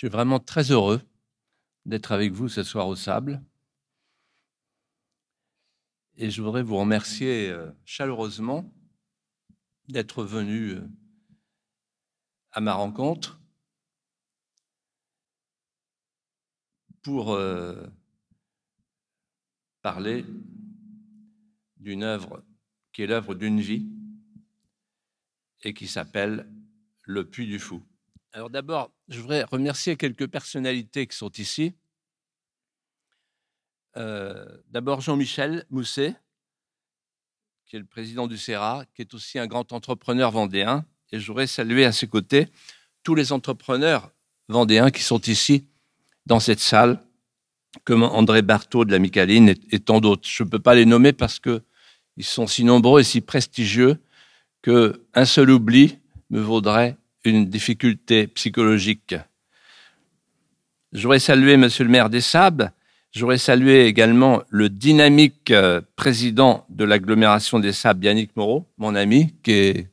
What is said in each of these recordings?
Je suis vraiment très heureux d'être avec vous ce soir au sable. Et je voudrais vous remercier euh, chaleureusement d'être venu euh, à ma rencontre pour euh, parler d'une œuvre qui est l'œuvre d'une vie et qui s'appelle Le Puits du Fou. Alors d'abord, je voudrais remercier quelques personnalités qui sont ici. Euh, d'abord Jean-Michel Mousset, qui est le président du CERA, qui est aussi un grand entrepreneur vendéen. Et je voudrais saluer à ses côtés tous les entrepreneurs vendéens qui sont ici, dans cette salle, comme André Barthaud de la Micaline et, et tant d'autres. Je ne peux pas les nommer parce qu'ils sont si nombreux et si prestigieux qu'un seul oubli me vaudrait une difficulté psychologique. J'aurais salué Monsieur le maire des Sables, j'aurais salué également le dynamique euh, président de l'agglomération des Sables, Yannick Moreau, mon ami, qui est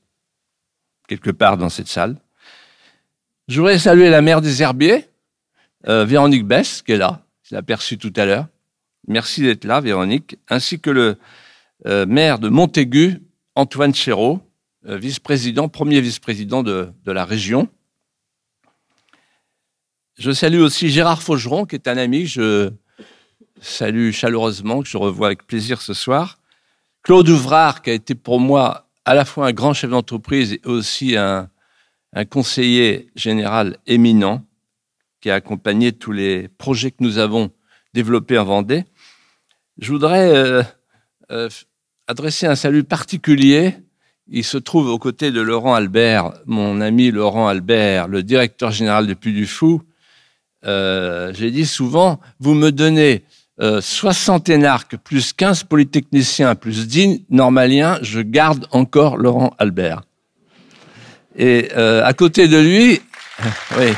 quelque part dans cette salle. J'aurais salué la maire des Herbiers, euh, Véronique Bess, qui est là, je l'ai aperçue tout à l'heure. Merci d'être là, Véronique, ainsi que le euh, maire de Montaigu, Antoine Chéreau, euh, vice-président, premier vice-président de, la région. Je salue aussi Gérard Faugeron, qui est un ami je salue chaleureusement, que je revois avec plaisir ce soir. Claude Ouvrard, qui a été pour moi à la fois un grand chef d'entreprise et aussi un, un conseiller général éminent, qui a accompagné tous les projets que nous avons développés en Vendée. Je voudrais euh, euh, adresser un salut particulier il se trouve aux côtés de Laurent Albert, mon ami Laurent Albert, le directeur général de Puy du Fou. Euh, J'ai dit souvent, vous me donnez euh, 60 énarques plus 15 polytechniciens plus 10 normaliens, je garde encore Laurent Albert. Et euh, à côté de lui, oui.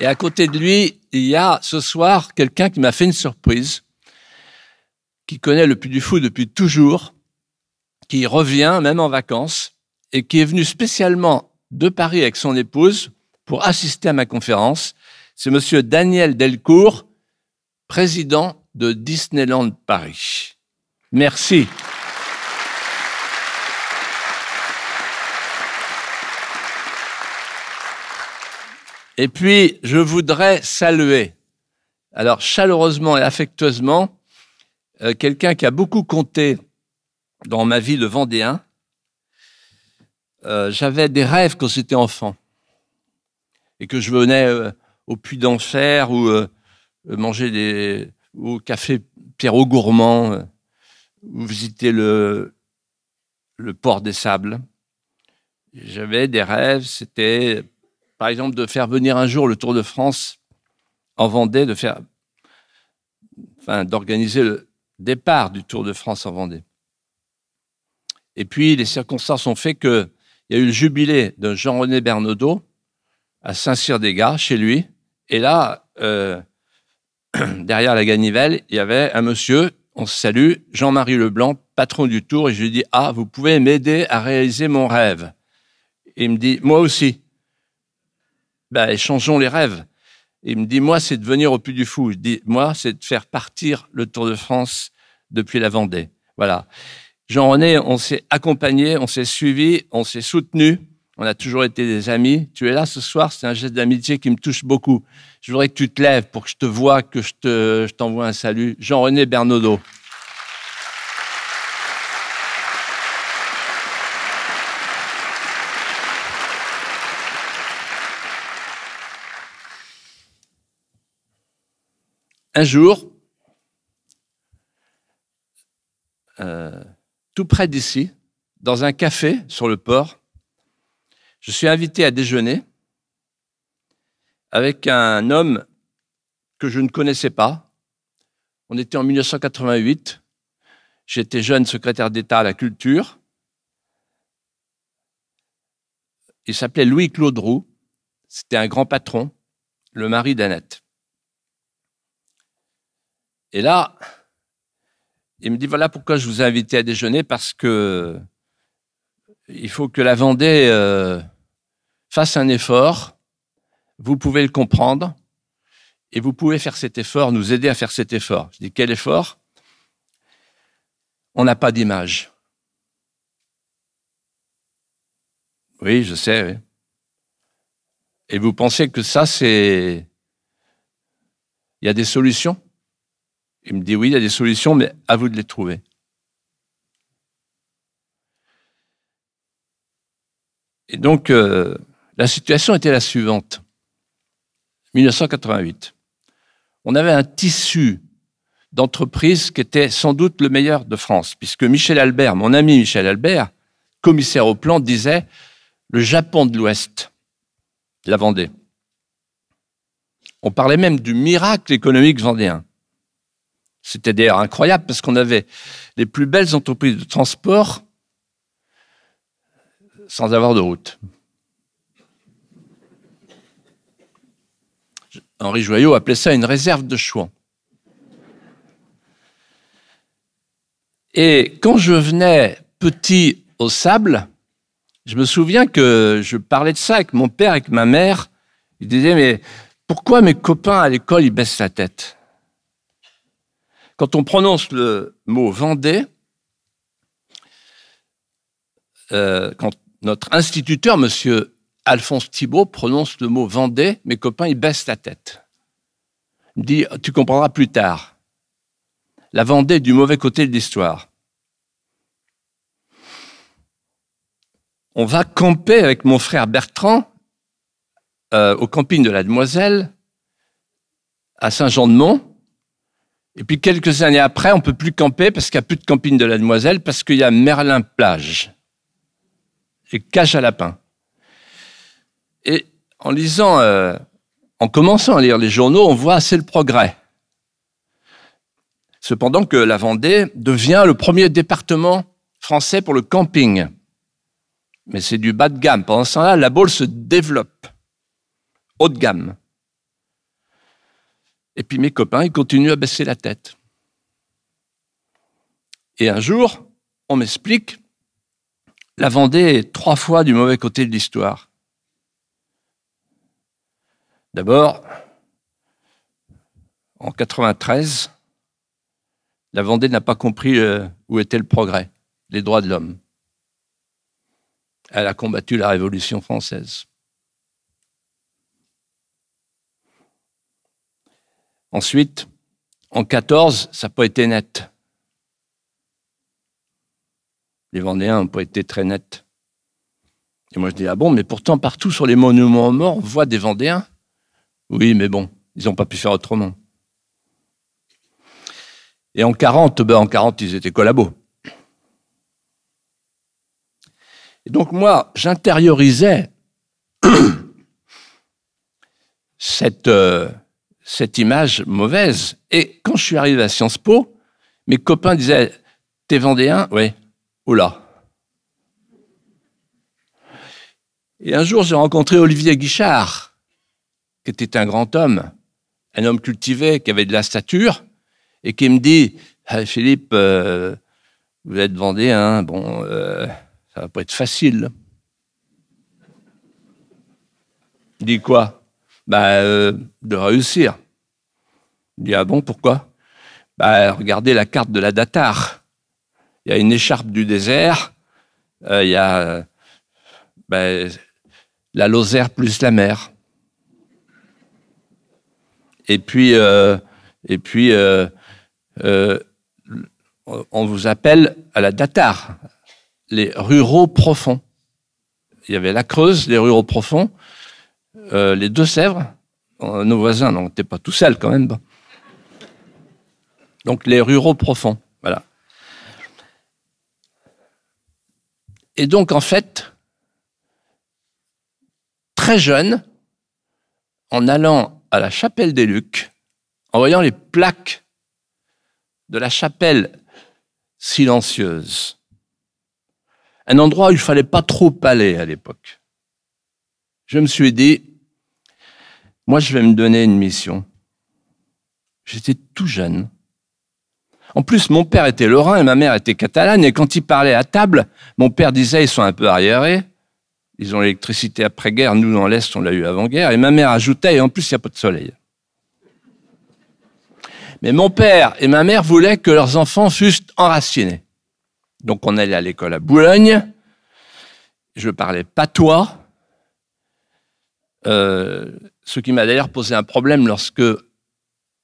Et à côté de lui, il y a ce soir quelqu'un qui m'a fait une surprise, qui connaît le Puy du Fou depuis toujours, qui revient même en vacances et qui est venu spécialement de Paris avec son épouse pour assister à ma conférence. C'est monsieur Daniel Delcourt, président de Disneyland Paris. Merci. Et puis, je voudrais saluer, alors chaleureusement et affectueusement, euh, quelqu'un qui a beaucoup compté dans ma vie de Vendéen. Euh, j'avais des rêves quand j'étais enfant et que je venais euh, au Puy d'Enfer ou manger des, au café Pierrot Gourmand ou visiter le, le port des sables. J'avais des rêves, c'était par exemple, de faire venir un jour le Tour de France en Vendée, de faire, enfin, d'organiser le départ du Tour de France en Vendée. Et puis, les circonstances ont fait que il y a eu le jubilé de Jean-René Bernaudot à Saint-Cyr-des-Gars, chez lui. Et là, euh, derrière la ganivelle, il y avait un monsieur, on se salue, Jean-Marie Leblanc, patron du Tour, et je lui dis, ah, vous pouvez m'aider à réaliser mon rêve. il me dit, moi aussi. Ben, changeons les rêves. Il me dit, moi, c'est de venir au plus du Fou. Je dis, moi, c'est de faire partir le Tour de France depuis la Vendée. Voilà. Jean-René, on s'est accompagné, on s'est suivi, on s'est soutenu. On a toujours été des amis. Tu es là ce soir, c'est un geste d'amitié qui me touche beaucoup. Je voudrais que tu te lèves pour que je te vois, que je t'envoie te, je un salut. Jean-René Bernaudot. Un jour, euh, tout près d'ici, dans un café sur le port, je suis invité à déjeuner avec un homme que je ne connaissais pas. On était en 1988. J'étais jeune secrétaire d'État à la culture. Il s'appelait Louis-Claude Roux. C'était un grand patron, le mari d'Annette. Et là, il me dit voilà pourquoi je vous ai invité à déjeuner parce que il faut que la Vendée euh, fasse un effort. Vous pouvez le comprendre et vous pouvez faire cet effort, nous aider à faire cet effort. Je dis quel effort On n'a pas d'image. Oui, je sais. Et vous pensez que ça, c'est... Il y a des solutions il me dit oui, il y a des solutions, mais à vous de les trouver. Et donc, euh, la situation était la suivante. 1988. On avait un tissu d'entreprises qui était sans doute le meilleur de France, puisque Michel Albert, mon ami Michel Albert, commissaire au plan, disait le Japon de l'Ouest, la Vendée. On parlait même du miracle économique vendéen. C'était d'ailleurs incroyable parce qu'on avait les plus belles entreprises de transport sans avoir de route. Henri Joyot appelait ça une réserve de chouans. Et quand je venais petit au sable, je me souviens que je parlais de ça avec mon père, avec ma mère. Ils disaient, mais pourquoi mes copains à l'école, ils baissent la tête quand on prononce le mot Vendée, euh, quand notre instituteur, M. Alphonse Thibault, prononce le mot Vendée, mes copains, ils baissent la tête. Il dit, tu comprendras plus tard. La Vendée est du mauvais côté de l'histoire. On va camper avec mon frère Bertrand euh, au camping de la Demoiselle à Saint-Jean-de-Mont et puis quelques années après, on peut plus camper parce qu'il n'y a plus de camping de la Demoiselle, parce qu'il y a Merlin Plage et Cache à Lapin. Et en lisant, euh, en commençant à lire les journaux, on voit assez le progrès. Cependant que la Vendée devient le premier département français pour le camping. Mais c'est du bas de gamme. Pendant ce temps-là, la boule se développe. Haut de gamme. Et puis mes copains, ils continuent à baisser la tête. Et un jour, on m'explique, la Vendée est trois fois du mauvais côté de l'histoire. D'abord, en 93, la Vendée n'a pas compris euh, où était le progrès, les droits de l'homme. Elle a combattu la Révolution française. Ensuite, en 14, ça n'a pas été net. Les Vendéens n'ont pas été très nets. Et moi, je dis, ah bon, mais pourtant, partout sur les monuments aux morts, on voit des Vendéens. Oui, mais bon, ils n'ont pas pu faire autrement. Et en 40, ben, en 40, ils étaient collabos. Et donc, moi, j'intériorisais cette. Euh, cette image mauvaise. Et quand je suis arrivé à Sciences Po, mes copains disaient T'es vendéen Oui. Oula. Et un jour, j'ai rencontré Olivier Guichard, qui était un grand homme, un homme cultivé, qui avait de la stature, et qui me dit ah, Philippe, euh, vous êtes vendéen, bon, ça euh, ça va pas être facile. Il dit quoi Bah, euh, de réussir. Il dit Ah bon, pourquoi bah, Regardez la carte de la Datar. Il y a une écharpe du désert, euh, il y a bah, la Lozère plus la mer. Et puis, euh, et puis euh, on vous appelle à la Datar, les ruraux profonds. Il y avait la Creuse, les ruraux profonds, les Deux-Sèvres, nos voisins, donc pas tout seuls quand même donc les ruraux profonds. Voilà. Et donc, en fait, très jeune, en allant à la chapelle des Lucs, en voyant les plaques de la chapelle silencieuse, un endroit où il fallait pas trop aller à l'époque, je me suis dit, moi, je vais me donner une mission. J'étais tout jeune. En plus, mon père était lorrain et ma mère était catalane, et quand ils parlaient à table, mon père disait, ils sont un peu arriérés, ils ont l'électricité après-guerre, nous, dans l'Est, on l'a eu avant-guerre, et ma mère ajoutait, et en plus, il n'y a pas de soleil. Mais mon père et ma mère voulaient que leurs enfants fussent enracinés. Donc on allait à l'école à Boulogne, je parlais patois, euh, ce qui m'a d'ailleurs posé un problème lorsque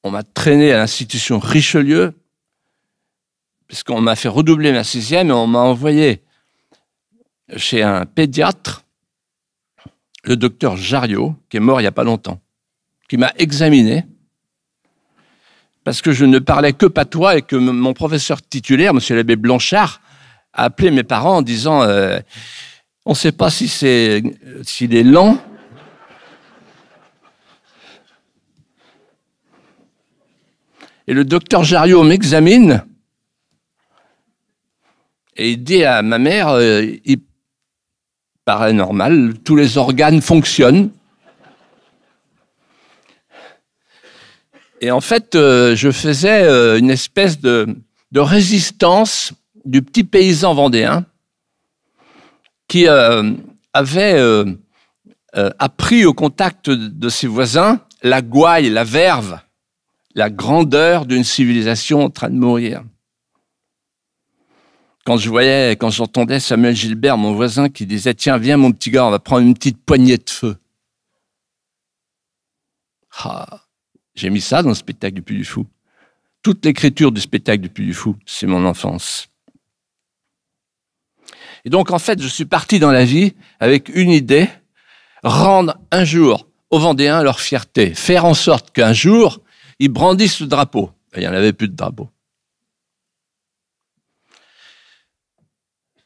on m'a traîné à l'institution Richelieu puisqu'on m'a fait redoubler ma sixième et on m'a envoyé chez un pédiatre, le docteur Jariot, qui est mort il n'y a pas longtemps, qui m'a examiné parce que je ne parlais que patois et que mon professeur titulaire, Monsieur l'abbé Blanchard, a appelé mes parents en disant euh, On ne sait pas si c'est s'il est lent. Et le docteur Jariot m'examine et dit à ma mère, euh, il tous les organes fonctionnent. Et en fait, euh, je faisais euh, une espèce de, de, résistance du petit paysan vendéen qui euh, avait appris au contact de ses voisins la gouaille, la verve, la grandeur d'une civilisation en train de mourir quand je voyais, quand j'entendais Samuel Gilbert, mon voisin, qui disait Tiens, viens, mon petit gars, on va prendre une petite poignée de feu. Ah, j'ai mis ça dans le spectacle du Puy du Fou. Toute l'écriture du spectacle du Puy du Fou, c'est mon enfance. Et donc, en fait, je suis parti dans la vie avec une idée rendre un jour aux Vendéens leur fierté, faire en sorte qu'un jour, ils brandissent le drapeau. Il n'y en avait plus de drapeau.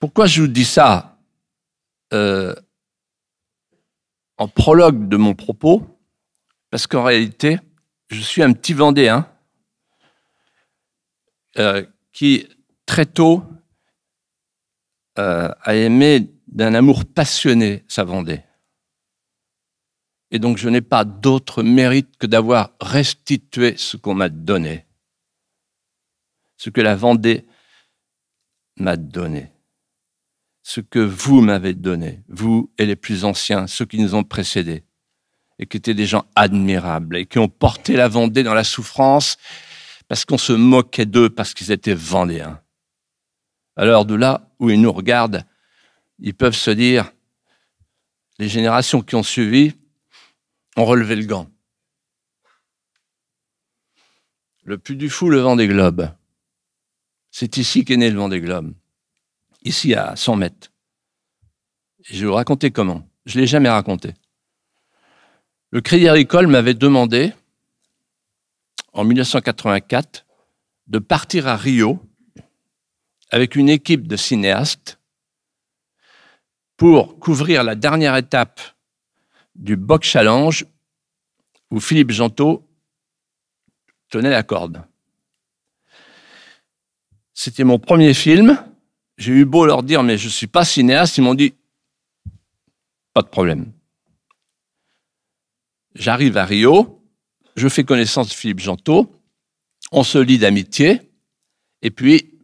Pourquoi je vous dis ça euh, en prologue de mon propos Parce qu'en réalité, je suis un petit Vendéen euh, qui, très tôt, euh, a aimé d'un amour passionné sa Vendée. Et donc, je n'ai pas d'autre mérite que d'avoir restitué ce qu'on m'a donné, ce que la Vendée m'a donné ce que vous m'avez donné, vous et les plus anciens, ceux qui nous ont précédés, et qui étaient des gens admirables, et qui ont porté la Vendée dans la souffrance, parce qu'on se moquait d'eux, parce qu'ils étaient vendéens. Alors de là où ils nous regardent, ils peuvent se dire, les générations qui ont suivi ont relevé le gant. Le plus du fou, le vent des globes. C'est ici qu'est né le vent des globes ici à 100 mètres. je vais vous raconter comment. Je ne l'ai jamais raconté. Le Crédit Agricole m'avait demandé, en 1984, de partir à Rio avec une équipe de cinéastes pour couvrir la dernière étape du Box Challenge où Philippe Gentot tenait la corde. C'était mon premier film j'ai eu beau leur dire, mais je ne suis pas cinéaste, ils m'ont dit, pas de problème. J'arrive à Rio, je fais connaissance de Philippe Janteau, on se lie d'amitié, et puis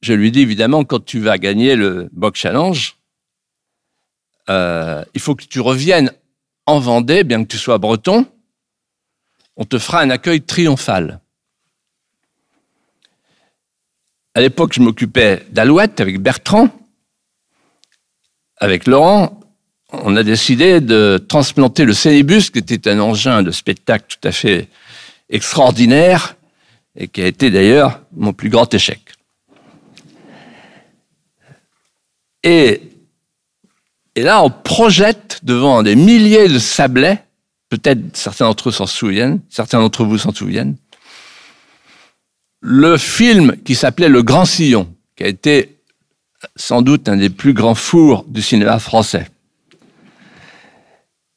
je lui dis évidemment, quand tu vas gagner le Box Challenge, euh, il faut que tu reviennes en Vendée, bien que tu sois breton, on te fera un accueil triomphal à l'époque, je m'occupais d'Alouette avec Bertrand. Avec Laurent, on a décidé de transplanter le célibus qui était un engin de spectacle tout à fait extraordinaire et qui a été d'ailleurs mon plus grand échec. Et, et là, on projette devant des milliers de sablés, peut-être certains d'entre eux s'en souviennent, certains d'entre vous s'en souviennent, le film qui s'appelait Le Grand Sillon, qui a été sans doute un des plus grands fours du cinéma français.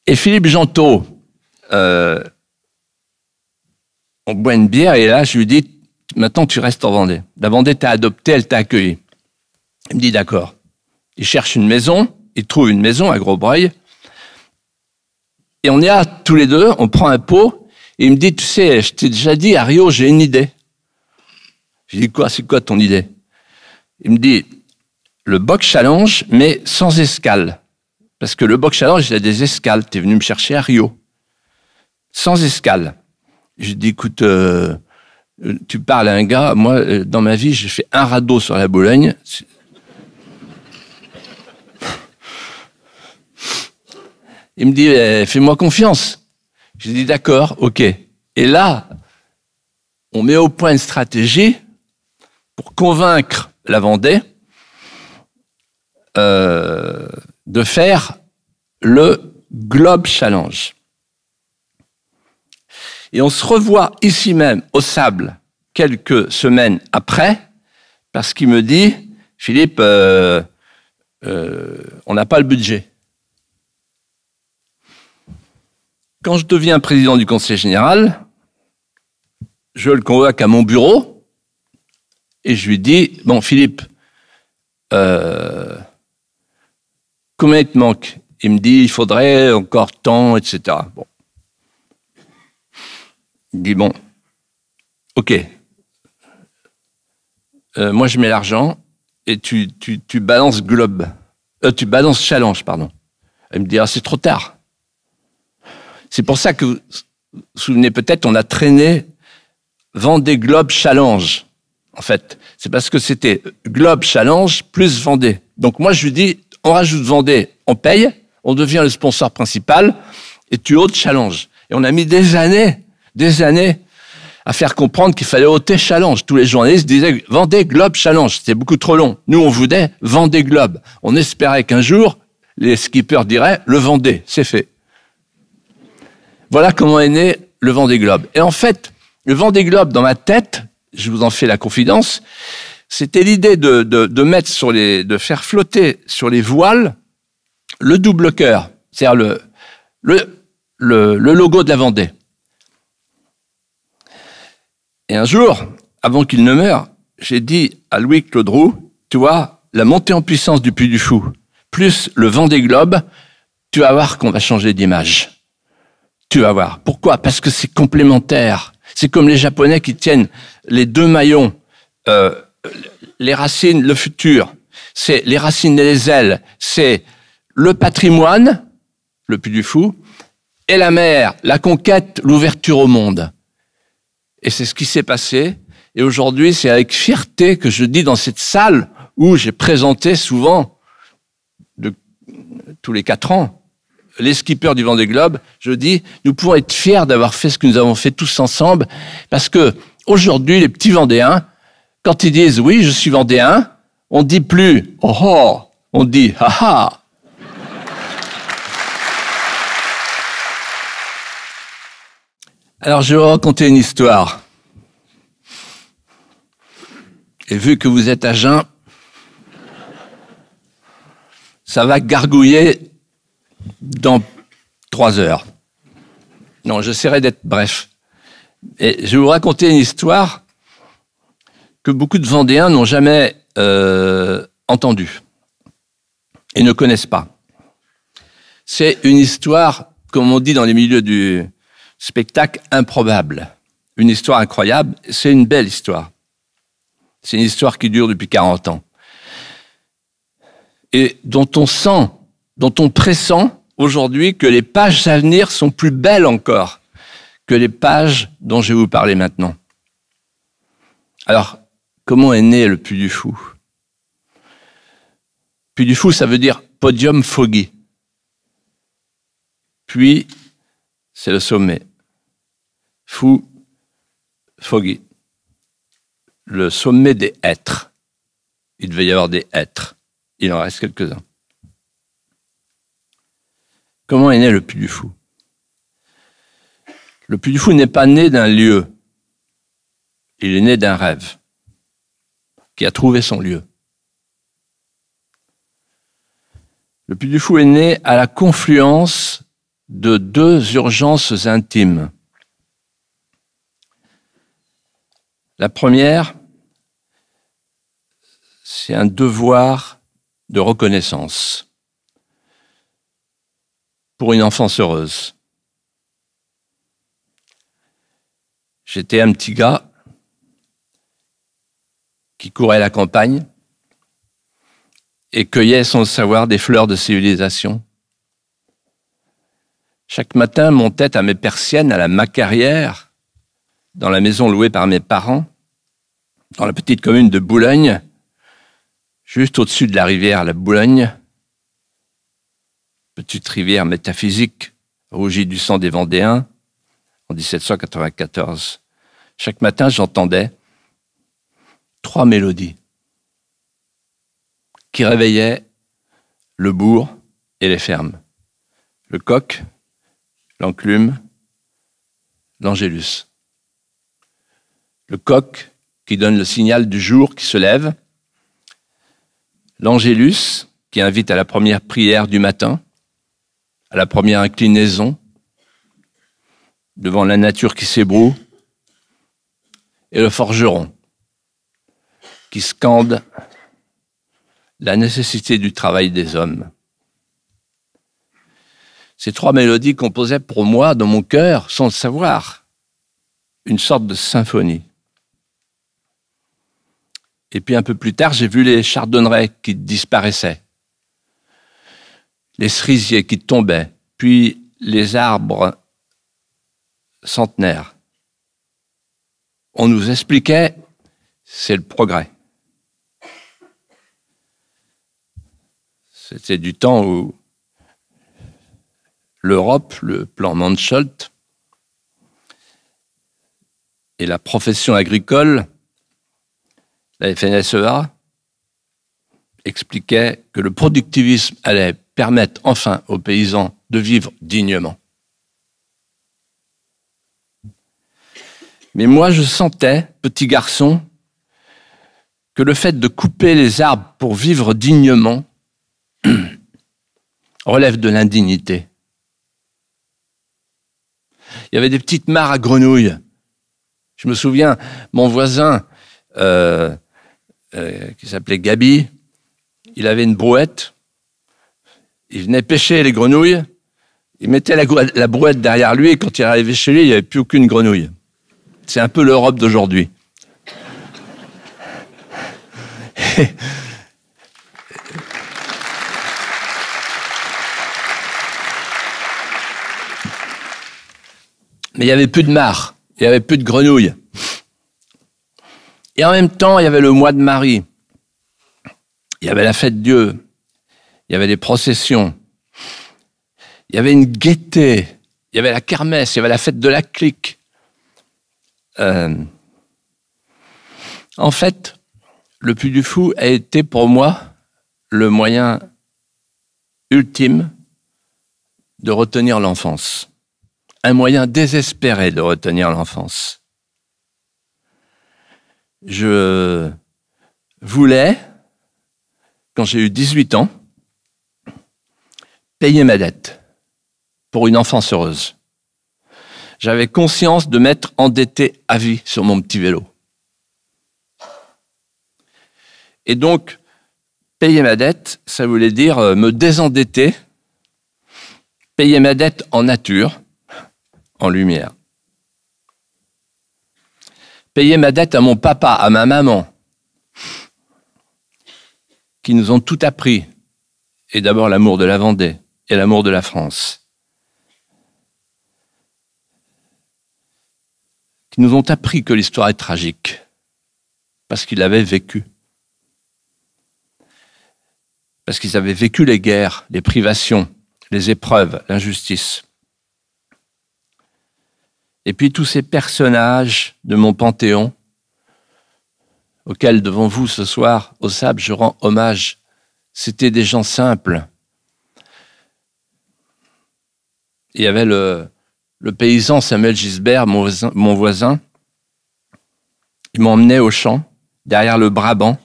Et Philippe Gentot, euh, on boit une bière et là, je lui dis, maintenant tu restes en Vendée. La Vendée t'a adopté, elle t'a accueilli. Il me dit, d'accord. Il cherche une maison, il trouve une maison à Grosbreuil. Et on est a tous les deux, on prend un pot, et il me dit, tu sais, je t'ai déjà dit, Rio j'ai une idée. Je dis quoi, c'est quoi ton idée Il me dit, le box challenge, mais sans escale. Parce que le box challenge, il y a des escales. Tu es venu me chercher à Rio. Sans escale. Je dis « écoute, euh, tu parles à un gars, moi, euh, dans ma vie, j'ai fait un radeau sur la Bologne. Il me dit, eh, fais-moi confiance. J'ai dis « d'accord, ok. Et là, on met au point une stratégie pour convaincre la Vendée euh, de faire le Globe Challenge. Et on se revoit ici même au sable quelques semaines après, parce qu'il me dit, Philippe, euh, euh, on n'a pas le budget. Quand je deviens président du conseil général, je le convoque à mon bureau et je lui dis, bon Philippe, euh, combien il te manque Il me dit, il faudrait encore tant, etc. Bon. Il dit, bon, ok, euh, moi je mets l'argent et tu, tu, tu balances Globe, euh, tu balances Challenge, pardon. Elle me dit, ah, c'est trop tard. C'est pour ça que vous vous souvenez peut-être, on a traîné Vendée Globe Challenge en fait. C'est parce que c'était Globe Challenge plus Vendée. Donc moi, je lui dis, on rajoute Vendée, on paye, on devient le sponsor principal, et tu ôtes Challenge. Et on a mis des années, des années à faire comprendre qu'il fallait ôter Challenge. Tous les journalistes disaient Vendée Globe Challenge, c'était beaucoup trop long. Nous, on voulait Vendée Globe. On espérait qu'un jour, les skippers diraient le Vendée, c'est fait. Voilà comment est né le Vendée Globe. Et en fait, le Vendée Globe, dans ma tête, je vous en fais la confidence, c'était l'idée de, mettre sur les, de faire flotter sur les voiles le double cœur, c'est-à-dire le, le, le, logo de la Vendée. Et un jour, avant qu'il ne meure, j'ai dit à Louis Claude tu vois, la montée en puissance du Puy du Fou, plus le vent des globes, tu vas voir qu'on va changer d'image. Tu vas voir. Pourquoi Parce que c'est complémentaire. C'est comme les Japonais qui tiennent les deux maillons, euh, les racines, le futur, c'est les racines et les ailes, c'est le patrimoine, le plus du fou, et la mer, la conquête, l'ouverture au monde. Et c'est ce qui s'est passé. Et aujourd'hui, c'est avec fierté que je dis dans cette salle où j'ai présenté souvent tous les quatre ans les skippers du Vendée Globe, je dis, nous pouvons être fiers d'avoir fait ce que nous avons fait tous ensemble, parce que aujourd'hui, les petits Vendéens, quand ils disent oui, je suis Vendéen, on dit plus oh oh, on dit ah ah. Alors je vais vous raconter une histoire. Et vu que vous êtes à jeun, ça va gargouiller dans trois heures. Non, j'essaierai d'être bref. Et je vais vous raconter une histoire que beaucoup de Vendéens n'ont jamais euh, entendue et ne connaissent pas. C'est une histoire, comme on dit dans les milieux du spectacle, improbable. Une histoire incroyable, c'est une belle histoire. C'est une histoire qui dure depuis 40 ans et dont on sent dont on pressent aujourd'hui que les pages à venir sont plus belles encore que les pages dont je vais vous parler maintenant. Alors, comment est né le Puy du Fou Puy du Fou, ça veut dire podium foggy. Puis, c'est le sommet. Fou, foggy. Le sommet des êtres. Il devait y avoir des êtres. Il en reste quelques-uns. Comment est né le Puy du Fou Le Puy du Fou n'est pas né d'un lieu. Il est né d'un rêve qui a trouvé son lieu. Le Puy du Fou est né à la confluence de deux urgences intimes. La première, c'est un devoir de reconnaissance pour une enfance heureuse. J'étais un petit gars qui courait la campagne et cueillait sans le savoir des fleurs de civilisation. Chaque matin, mon tête à mes persiennes à la Macarrière, dans la maison louée par mes parents, dans la petite commune de Boulogne, juste au-dessus de la rivière, la Boulogne, petite rivière métaphysique rougie du sang des Vendéens en 1794. Chaque matin, j'entendais trois mélodies qui réveillaient le bourg et les fermes. Le coq, l'enclume, l'angélus. Le coq qui donne le signal du jour qui se lève. L'angélus qui invite à la première prière du matin la première inclinaison, devant la nature qui s'ébroue, et le forgeron qui scande la nécessité du travail des hommes. Ces trois mélodies composaient pour moi, dans mon cœur, sans le savoir, une sorte de symphonie. Et puis un peu plus tard, j'ai vu les chardonnerets qui disparaissaient les cerisiers qui tombaient, puis les arbres centenaires. On nous expliquait, c'est le progrès. C'était du temps où l'Europe, le plan Mansholt et la profession agricole, la FNSEA, expliquait que le productivisme allait permettre enfin aux paysans de vivre dignement. Mais moi, je sentais, petit garçon, que le fait de couper les arbres pour vivre dignement relève de l'indignité. Il y avait des petites mares à grenouilles. Je me souviens, mon voisin, euh, euh, qui s'appelait Gabi, il avait une brouette, il venait pêcher les grenouilles, il mettait la, brouette derrière lui et quand il arrivait chez lui, il n'y avait plus aucune grenouille. C'est un peu l'Europe d'aujourd'hui. Mais il n'y avait plus de mares, il n'y avait plus de grenouilles. Et en même temps, il y avait le mois de Marie. Il y avait la fête Dieu, il y avait des processions, il y avait une gaieté, il y avait la kermesse, il y avait la fête de la clique. Euh, en fait, le Puy du Fou a été pour moi le moyen ultime de retenir l'enfance. Un moyen désespéré de retenir l'enfance. Je voulais quand j'ai eu 18 ans, payer ma dette pour une enfance heureuse. J'avais conscience de m'être endetté à vie sur mon petit vélo. Et donc, payer ma dette, ça voulait dire euh, me désendetter, payer ma dette en nature, en lumière. Payer ma dette à mon papa, à ma maman, qui nous ont tout appris, et d'abord l'amour de la Vendée et l'amour de la France, qui nous ont appris que l'histoire est tragique, parce qu'ils l'avaient vécu. Parce qu'ils avaient vécu les guerres, les privations, les épreuves, l'injustice. Et puis tous ces personnages de mon panthéon, auxquels devant vous ce soir, au sable, je rends hommage, c'était des gens simples. Il y avait le, paysan Samuel Gisbert, mon voisin, mon voisin. il m'emmenait au champ, derrière le Brabant.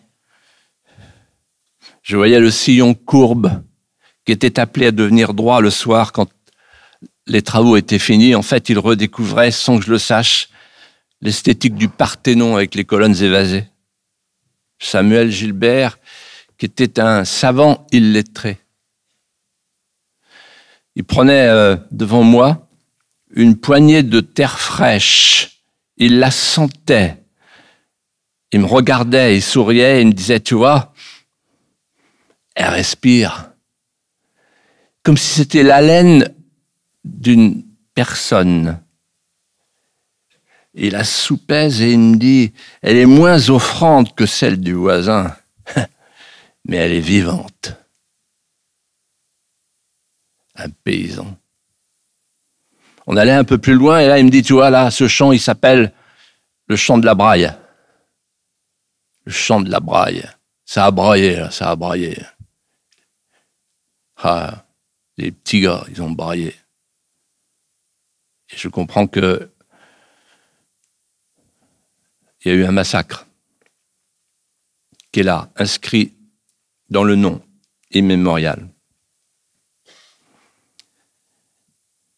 Je voyais le sillon courbe qui était appelé à devenir droit le soir quand les travaux étaient finis. En fait, il redécouvrait, sans que je le sache, l'esthétique du Parthénon avec les colonnes évasées. Samuel Gilbert, qui était un savant illettré. Il prenait euh, devant moi une poignée de terre fraîche, il la sentait, il me regardait, il souriait, il me disait, tu vois, elle respire. Comme si c'était l'haleine d'une personne il la soupèse et il me dit Elle est moins offrande que celle du voisin, mais elle est vivante. Un paysan. On allait un peu plus loin et là, il me dit Tu vois, là, ce champ, il s'appelle le champ de la braille. Le champ de la braille. Ça a braillé, hein, ça a braillé. Ah, les petits gars, ils ont braillé. Et je comprends que il y a eu un massacre qui est là, inscrit dans le nom, immémorial.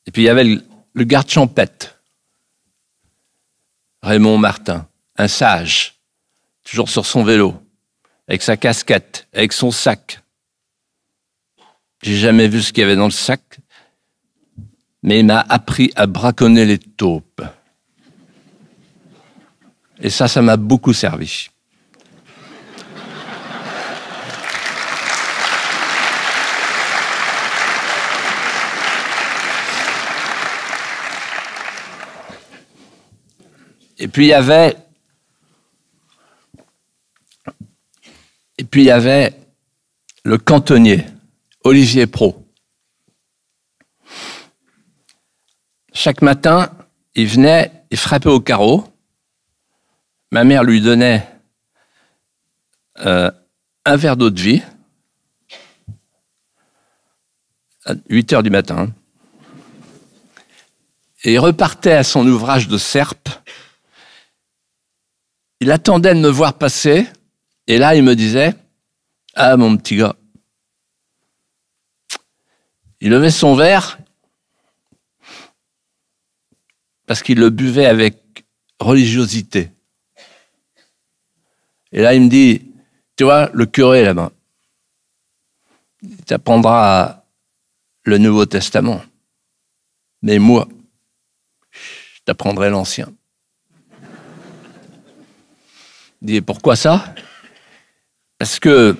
Et puis il y avait le, garde champêtre, Raymond Martin, un sage, toujours sur son vélo, avec sa casquette, avec son sac. J'ai jamais vu ce qu'il y avait dans le sac, mais il m'a appris à braconner les taupes. Et ça, ça m'a beaucoup servi. Et puis il y avait. Et puis il y avait le cantonnier, Olivier Pro. Chaque matin, il venait, il frappait au carreau, ma mère lui donnait euh, un verre d'eau de vie à 8 heures du matin et repartait à son ouvrage de serpe. Il attendait de me voir passer et là il me disait Ah mon petit gars. Il levait son verre parce qu'il le buvait avec religiosité. Et là, il me dit, tu vois, le curé là-bas, il t'apprendra le Nouveau Testament. Mais moi, je t'apprendrai l'Ancien. Il dit, pourquoi ça Parce que,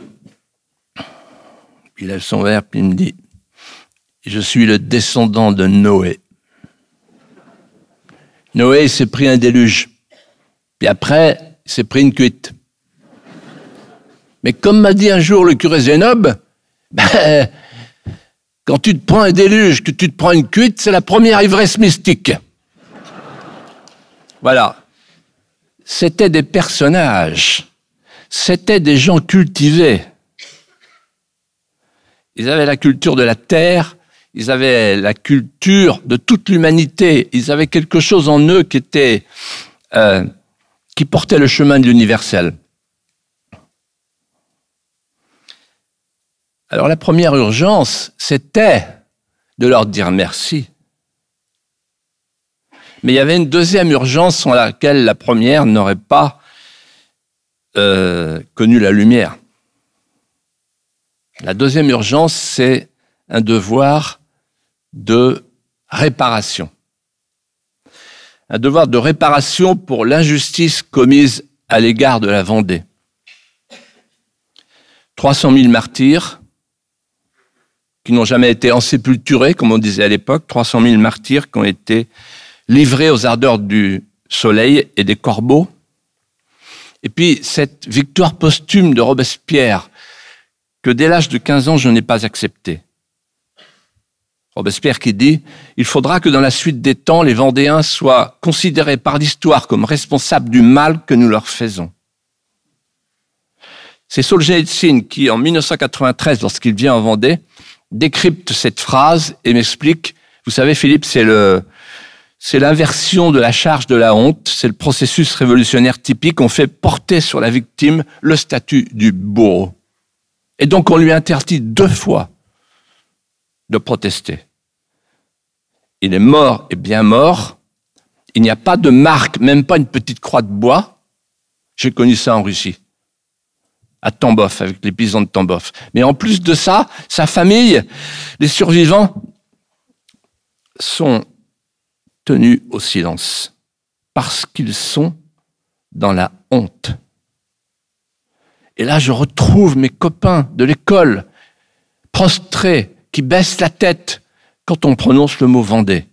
il lève son verre, puis il me dit, je suis le descendant de Noé. Noé s'est pris un déluge. Puis après, il s'est pris une cuite. Mais comme m'a dit un jour le curé Zénob, ben, quand tu te prends un déluge, que tu te prends une cuite, c'est la première ivresse mystique. Voilà. C'était des personnages. C'était des gens cultivés. Ils avaient la culture de la terre, ils avaient la culture de toute l'humanité, ils avaient quelque chose en eux qui était, euh, qui portait le chemin de l'universel. Alors la première urgence, c'était de leur dire merci. Mais il y avait une deuxième urgence sans laquelle la première n'aurait pas euh, connu la lumière. La deuxième urgence, c'est un devoir de réparation. Un devoir de réparation pour l'injustice commise à l'égard de la Vendée. 300 000 martyrs, qui n'ont jamais été ensépulturés, comme on disait à l'époque, 300 000 martyrs qui ont été livrés aux ardeurs du soleil et des corbeaux. Et puis cette victoire posthume de Robespierre, que dès l'âge de 15 ans, je n'ai pas accepté. Robespierre qui dit Il faudra que dans la suite des temps, les Vendéens soient considérés par l'histoire comme responsables du mal que nous leur faisons. C'est Solzhenitsyn qui, en 1993, lorsqu'il vient en Vendée, décrypte cette phrase et m'explique, vous savez Philippe, c'est le c'est l'inversion de la charge de la honte, c'est le processus révolutionnaire typique, on fait porter sur la victime le statut du bourreau. Et donc on lui interdit deux fois de protester. Il est mort et bien mort. Il n'y a pas de marque, même pas une petite croix de bois. J'ai connu ça en Russie à Tambov, avec les paysans de Tambov. Mais en plus de ça, sa famille, les survivants, sont tenus au silence parce qu'ils sont dans la honte. Et là, je retrouve mes copains de l'école, prostrés, qui baissent la tête quand on prononce le mot Vendée.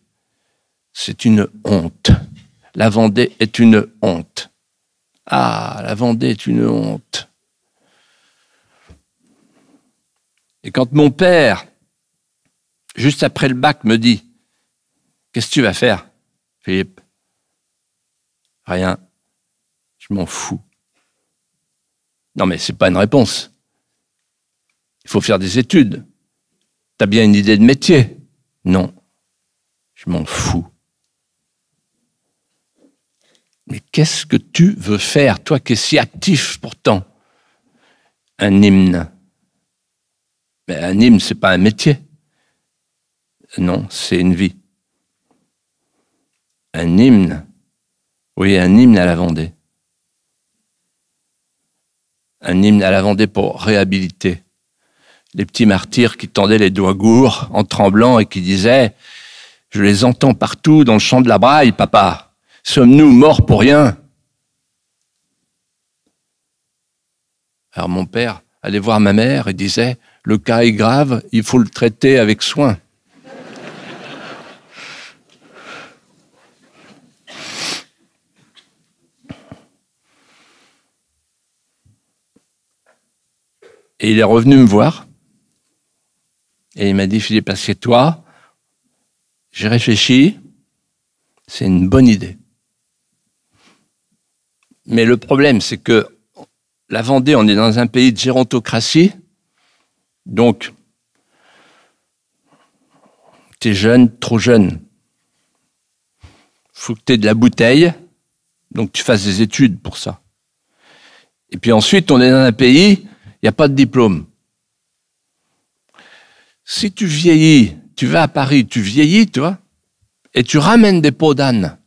C'est une honte. La Vendée est une honte. Ah, la Vendée est une honte. Et quand mon père, juste après le bac, me dit Qu'est-ce que tu vas faire, Philippe Rien. Je m'en fous. Non, mais c'est pas une réponse. Il faut faire des études. T'as bien une idée de métier Non. Je m'en fous. Mais qu'est-ce que tu veux faire, toi qui es si actif pourtant Un hymne. Mais un hymne, c'est pas un métier. Non, c'est une vie. Un hymne, oui, un hymne à la Vendée. Un hymne à la Vendée pour réhabiliter les petits martyrs qui tendaient les doigts gourds en tremblant et qui disaient Je les entends partout dans le champ de la braille, papa. Sommes-nous morts pour rien Alors mon père allait voir ma mère et disait le cas est grave, il faut le traiter avec soin. Et il est revenu me voir. Et il m'a dit, Philippe, assieds-toi. J'ai réfléchi. C'est une bonne idée. Mais le problème, c'est que la Vendée, on est dans un pays de gérontocratie. Donc, es jeune, trop jeune. Faut que aies de la bouteille, donc tu fasses des études pour ça. Et puis ensuite, on est dans un pays, il n'y a pas de diplôme. Si tu vieillis, tu vas à Paris, tu vieillis, toi, et tu ramènes des peaux d'âne,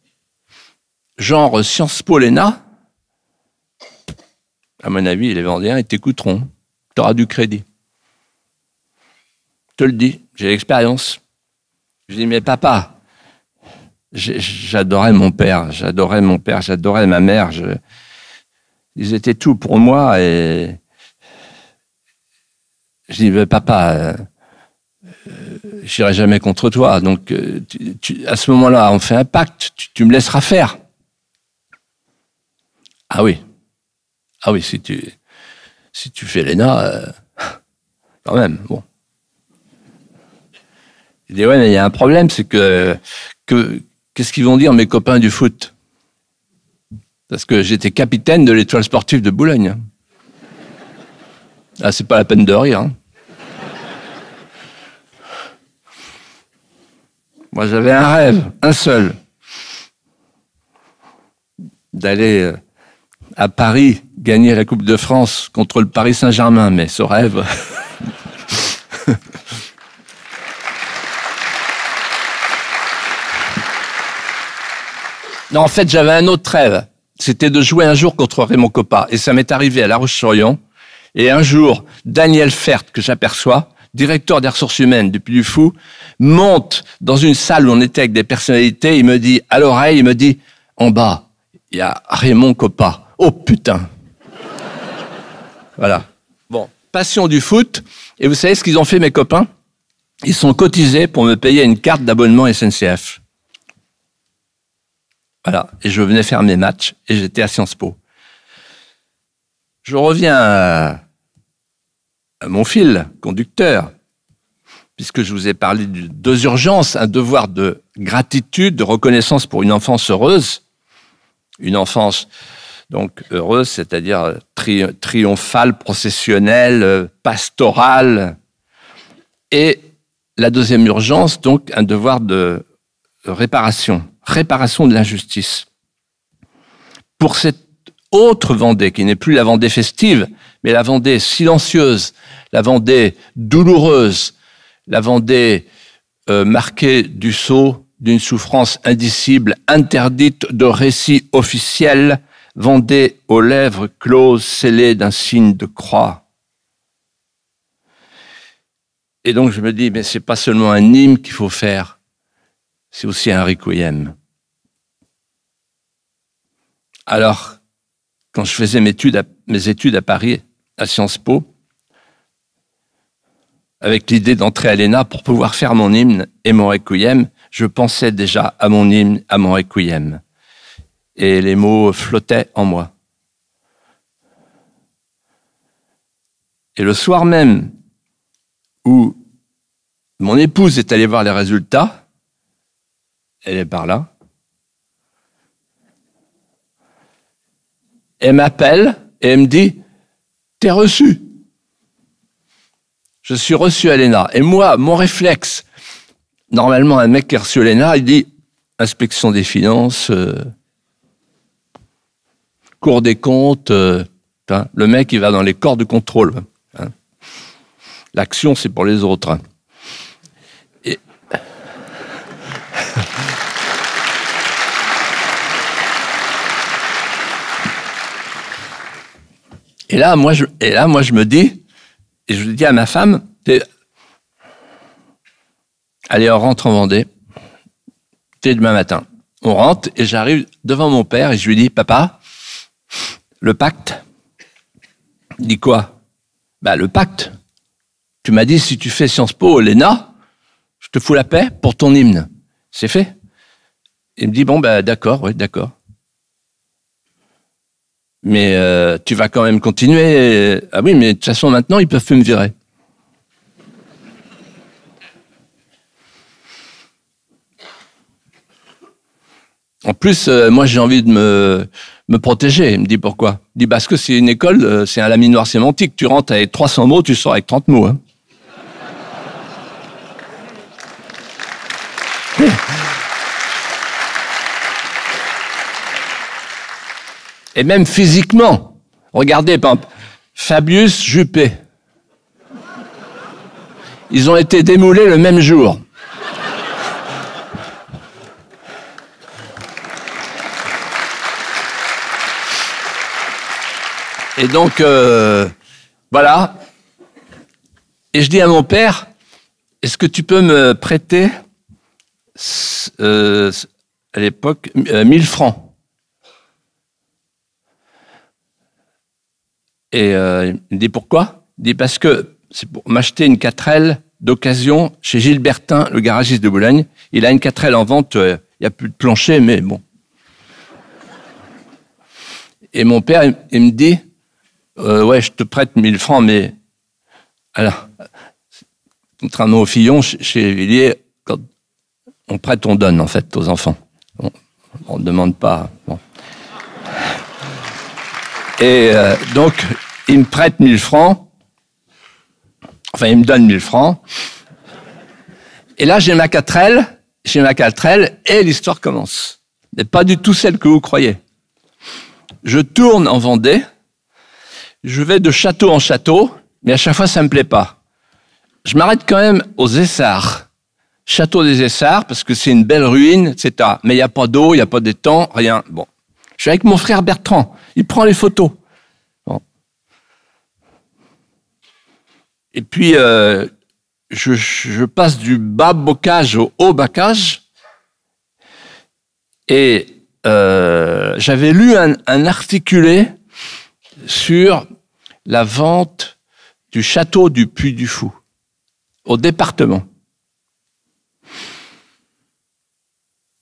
genre Sciences Po à mon avis, les Vendéens, ils t'écouteront. Tu auras du crédit te le dis, j'ai l'expérience. Je dis, mais papa, j'adorais mon père, j'adorais mon père, j'adorais ma mère. Je... Ils étaient tout pour moi et je dis, mais papa, euh, euh, j'irai jamais contre toi. Donc, euh, tu, à ce moment-là, on fait un pacte, tu, tu me laisseras faire. Ah oui. Ah oui, si tu, si tu fais l'ENA, quand même, bon. Il dit, ouais, mais il y a un problème, c'est que, qu'est-ce qu'ils vont dire mes copains du foot Parce que j'étais capitaine de l'étoile sportive de Boulogne. Ah, c'est pas la peine de rire. Hein. Moi, j'avais un rêve, un seul. D'aller euh, à Paris gagner la Coupe de France contre le Paris Saint-Germain, mais ce rêve. Non, en fait, j'avais un autre rêve. C'était de jouer un jour contre Raymond Coppa. Et ça m'est arrivé à La Roche-sur-Yon. Et un jour, Daniel Fert, que j'aperçois, directeur des ressources humaines depuis du Fou, monte dans une salle où on était avec des personnalités. Il me dit, à l'oreille, il me dit, en bas, il y a Raymond Coppa. Oh putain. voilà. Bon. Passion du foot. Et vous savez ce qu'ils ont fait, mes copains? Ils sont cotisés pour me payer une carte d'abonnement SNCF. Voilà. Et je venais faire mes matchs et j'étais à Sciences Po. Je reviens à, mon fil conducteur, puisque je vous ai parlé de deux urgences, un devoir de gratitude, de reconnaissance pour une enfance heureuse, une enfance donc heureuse, c'est-à-dire euh, triomphale, processionnelle, euh, pastorale, et la deuxième urgence, donc un devoir de réparation, réparation de l'injustice. Pour cette autre Vendée, qui n'est plus la Vendée festive, mais la Vendée silencieuse, la Vendée douloureuse, la Vendée euh, marquée du sceau d'une souffrance indicible, interdite de récit officiel, Vendée aux lèvres closes, scellées d'un signe de croix. Et donc je me dis, mais c'est pas seulement un hymne qu'il faut faire, c'est aussi un requiem. Alors, quand je faisais mes études à, Paris, à Sciences Po, avec l'idée d'entrer à l'ENA pour pouvoir faire mon hymne et mon requiem, je pensais déjà à mon hymne, à mon requiem. Et les mots flottaient en moi. Et le soir même où mon épouse est allée voir les résultats, elle est par là. Elle m'appelle et elle me dit, t'es reçu. Je suis reçu à l'ENA. Et moi, mon réflexe, normalement, un mec qui est reçu à l'ENA, il dit, inspection des finances, euh, cours des comptes, euh, hein. le mec, il va dans les corps de contrôle. Hein. L'action, c'est pour les autres. Hein. Et là, moi, je, et là, moi, je me dis, et je dis à ma femme, allez, on rentre en Vendée, dès demain matin. On rentre et j'arrive devant mon père et je lui dis, papa, le pacte, il dit quoi Bah le pacte. Tu m'as dit, si tu fais Sciences Po, Léna, je te fous la paix pour ton hymne. C'est fait. Il me dit, bon, bah d'accord, oui, d'accord mais euh, tu vas quand même continuer. Euh, ah oui, mais de toute façon, maintenant, ils peuvent plus me virer. En plus, euh, moi, j'ai envie de me, protéger. Il me dit pourquoi Il me dit parce que c'est une école, c'est un laminoir sémantique. Tu rentres avec 300 mots, tu sors avec 30 mots. Hein. et même physiquement. Regardez, Fabius Juppé. Ils ont été démoulés le même jour. Et donc, euh, voilà. Et je dis à mon père, est-ce que tu peux me prêter, euh, à l'époque, 1000 euh, francs Et euh, il me dit pourquoi Il dit parce que c'est pour m'acheter une 4L d'occasion chez Gilbertin, le garagiste de Boulogne. Il a une 4L en vente, euh, il n'y a plus de plancher, mais bon. Et mon père, il, me dit euh, Ouais, je te prête 1000 francs, mais. Alors, contrairement au Fillon, chez Villiers, quand on prête, on donne, en fait, aux enfants. On ne demande pas. Et euh, donc, il me prête 1000 francs. Enfin, il me donne 1000 francs. Et là, j'ai ma quatrelle, j'ai ma quatrelle, et l'histoire commence. Mais pas du tout celle que vous croyez. Je tourne en Vendée, je vais de château en château, mais à chaque fois, ça me plaît pas. Je m'arrête quand même aux Essarts. Château des Essarts, parce que c'est une belle ruine, etc. Mais il n'y a pas d'eau, il n'y a pas d'étang, rien. Bon. Je suis avec mon frère Bertrand. Il prend les photos. Et puis, euh, je, passe du bas bocage au haut bocage. Et euh, j'avais lu un, un, articulé sur la vente du château du Puy du Fou au département.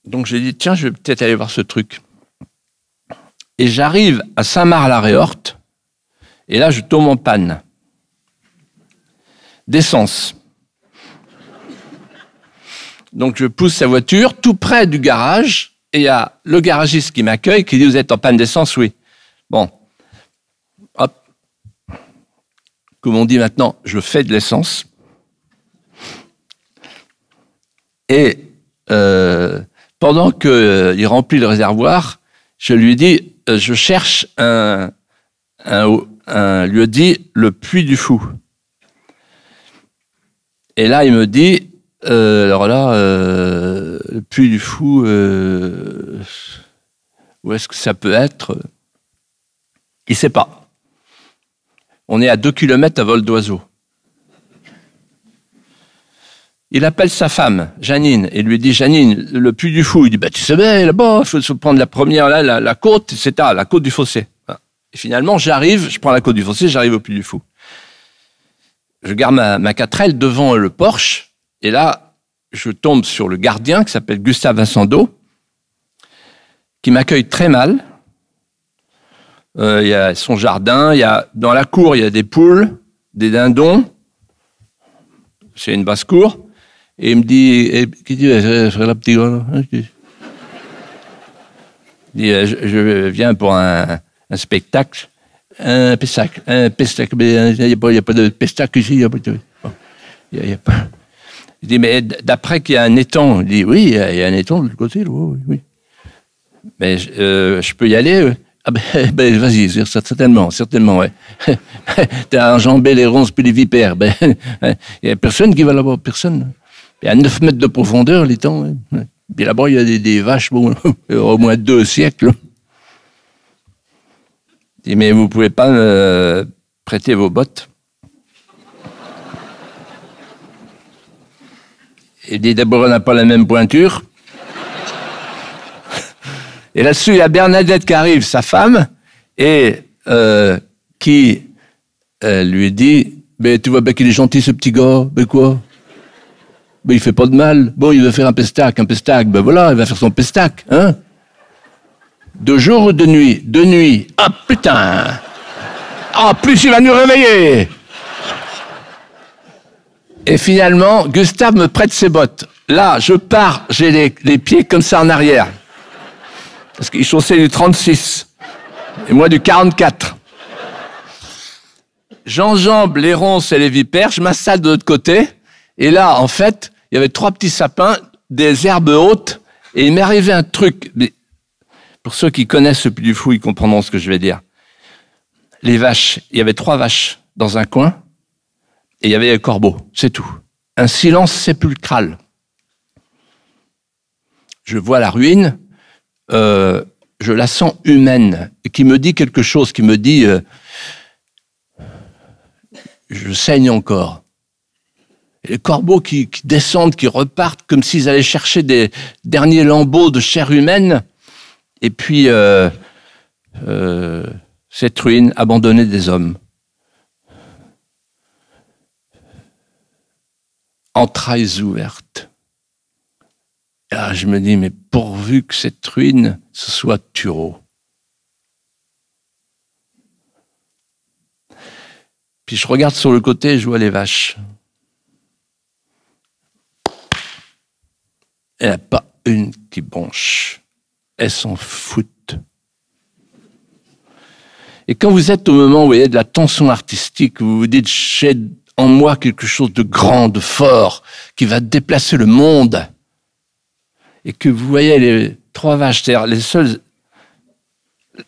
Donc j'ai dit, tiens, je vais peut-être aller voir ce truc et j'arrive à Saint-Marc-la-Réorte, et là je tombe en panne d'essence. Donc je pousse sa voiture tout près du garage, et il y a le garagiste qui m'accueille, qui dit Vous êtes en panne d'essence Oui. Bon. Hop. Comme on dit maintenant, je fais de l'essence. Et euh, pendant qu'il remplit le réservoir, je lui dis, euh, je cherche un, un, lui dit le puits du fou. Et là, il me dit, euh, alors là, euh, le puits du fou, où est-ce que ça peut être Il ne sait pas. On est à deux kilomètres à vol d'oiseau. Il appelle sa femme, Janine, et lui dit, Janine, le puits du fou. Il dit, bah, tu sais bien, là-bas, il faut prendre la première, là, la, côte, côte, à la côte du fossé. Et finalement, j'arrive, je prends la côte du fossé, j'arrive au puits du fou. Je garde ma, ma quatrelle devant le Porsche, et là, je tombe sur le gardien qui s'appelle Gustave Vincendo, qui m'accueille très mal. Euh, il y a son jardin, y a, dans la cour, il y a des poules, des dindons. C'est une basse-cour. Et il me dit, qui tu eh, je là, petit gars, Il dit, je, viens pour un, spectacle, un pestac, un pestac, mais hein, il n'y a, pas de pestac ici, il n'y a pas de... Il dit, mais d'après qu'il y a un étang, il dit, oui, il y a un étang de l'autre côté, oui, oui. Mais je euh, peux y aller ah ben, ben vas-y, certainement, certainement, Tu as enjambé les ronces puis les vipères. Ben, hein. il n'y a personne qui va là-bas, personne à 9 mètres de profondeur, les temps. là-bas, il y a des, vaches, bon, au moins deux siècles. Il dit, mais vous pouvez pas euh, prêter vos bottes. Il dit, d'abord, on n'a pas la même pointure. Et là-dessus, il y a Bernadette qui arrive, sa femme, et euh, qui euh, lui dit, mais tu vois, qu'il est gentil, ce petit gars, mais quoi mais il fait pas de mal. Bon, il veut faire un pestac, un pestac, ben voilà, il va faire son pestac, hein De jour ou de nuit De nuit. Ah putain Ah plus il va nous réveiller Et finalement, Gustave me prête ses bottes. Là, je pars, j'ai les, pieds comme ça en arrière. Parce qu'il chaussait du 36. Et moi du 44. J'enjambe les ronces et les vipères, je m'installe de l'autre côté. Et là, en fait, il y avait trois petits sapins, des herbes hautes, et il m'est arrivé un truc. Mais pour ceux qui connaissent le du Fou, ils comprendront ce que je vais dire. Les vaches, il y avait trois vaches dans un coin, et il y avait un corbeau, c'est tout. Un silence sépulcral. Je vois la ruine, euh, je la sens humaine, qui me dit quelque chose, qui me dit, euh, je saigne encore les corbeaux qui, descendent, qui repartent, comme s'ils allaient chercher des derniers lambeaux de chair humaine. Et puis, euh, euh, cette ruine abandonnée des hommes. Entrailles ouvertes. je me dis, mais pourvu que cette ruine, ce soit Turo. Puis je regarde sur le côté et je vois les vaches. Elle n'a pas une qui bronche. Elles s'en foutent. Et quand vous êtes au moment où il y a de la tension artistique, vous vous dites, j'ai en moi quelque chose de grand, de fort, qui va déplacer le monde, et que vous voyez les trois vaches, c'est-à-dire les seules,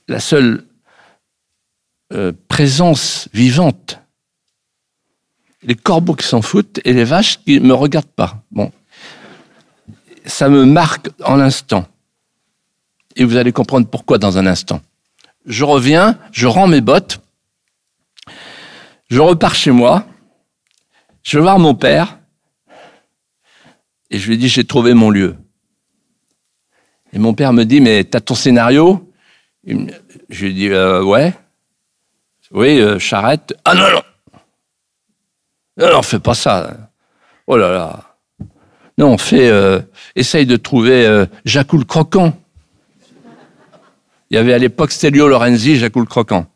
la seule euh, présence vivante, les corbeaux qui s'en foutent et les vaches qui ne me regardent pas. Bon, ça me marque en l'instant. Et vous allez comprendre pourquoi dans un instant. Je reviens, je rends mes bottes, je repars chez moi, je vais voir mon père, et je lui dis, j'ai trouvé mon lieu. Et mon père me dit, mais t'as ton scénario Je lui dis, euh, ouais. Oui, euh, charrette. Ah non, non Non, non, fais pas ça. Oh là là on fait, euh, essaye de trouver euh, jacques Jacoul Croquant. Il y avait à l'époque Stelio Lorenzi, Jacoul Croquant.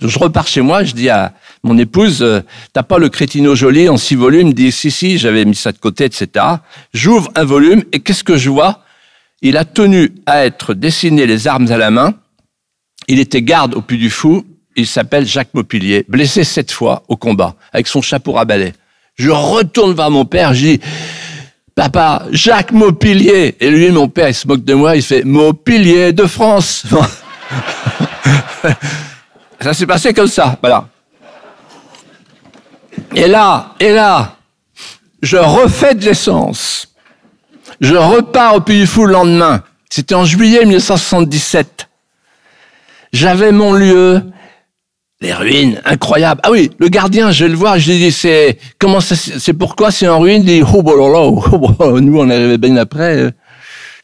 Je repars chez moi, je dis à mon épouse, euh, t'as pas le Crétino Joli en six volumes? dit, si, si, j'avais mis ça de côté, etc. J'ouvre un volume et qu'est-ce que je vois? Il a tenu à être dessiné les armes à la main. Il était garde au puits du Fou. Il s'appelle Jacques Mopilier, blessé sept fois au combat, avec son chapeau à balai. Je retourne vers mon père, je dis, Papa, Jacques Maupilier. Et lui, mon père, il se moque de moi, il fait Maupillier de France. ça s'est passé comme ça, voilà. Et là, et là, je refais de l'essence. Je repars au Pays Fou le lendemain. C'était en juillet 1977. J'avais mon lieu, les ruines, incroyable. Ah oui, le gardien, je vais le vois, je lui dis, c'est, comment c'est pourquoi c'est en ruine? Il dit, oh, bah oh, bah là, Nous, on arrivait bien après, euh.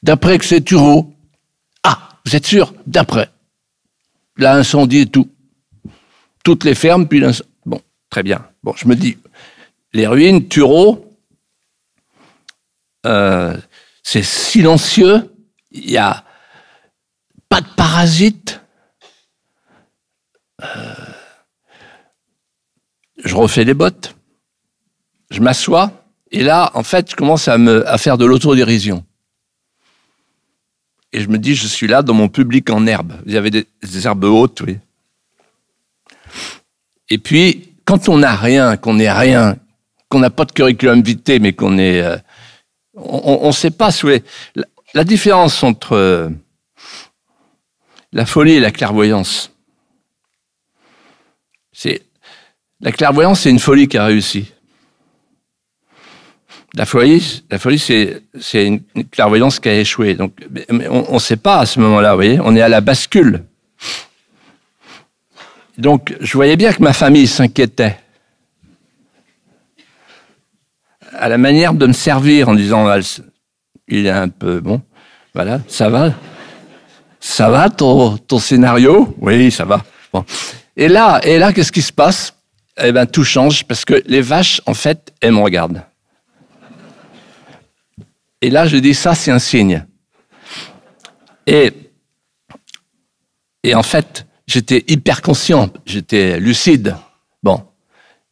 d'après que c'est Turo. Ah, vous êtes sûr? D'après. L'incendie et tout. Toutes les fermes, puis l'incendie. Bon, très bien. Bon, je me dis, les ruines, Turo, euh, c'est silencieux, il y a pas de parasites. Euh, je refais les bottes, je m'assois, et là, en fait, je commence à, faire de l'autodérision. Et je me dis, je suis là dans mon public en herbe. Vous avez des, herbes hautes, oui. Et puis, quand on n'a rien, qu'on n'est rien, qu'on n'a pas de curriculum vitae, mais qu'on est. Euh, on ne sait pas. La, la différence entre euh, la folie et la clairvoyance, c'est la clairvoyance, c'est une folie qui a réussi. La folie, la folie c'est, c'est une clairvoyance qui a échoué. Donc, on ne sait pas à ce moment-là, vous voyez, on est à la bascule. Donc, je voyais bien que ma famille s'inquiétait. À la manière de me servir en disant, il est un peu bon, voilà, ça va Ça va ton, scénario Oui, ça va. Et là, et là qu'est-ce qui se passe eh ben, tout change parce que les vaches, en fait, elles me regardent. Et là, je dis ça, c'est un signe. Et, et en fait, j'étais hyper conscient, j'étais lucide. Bon.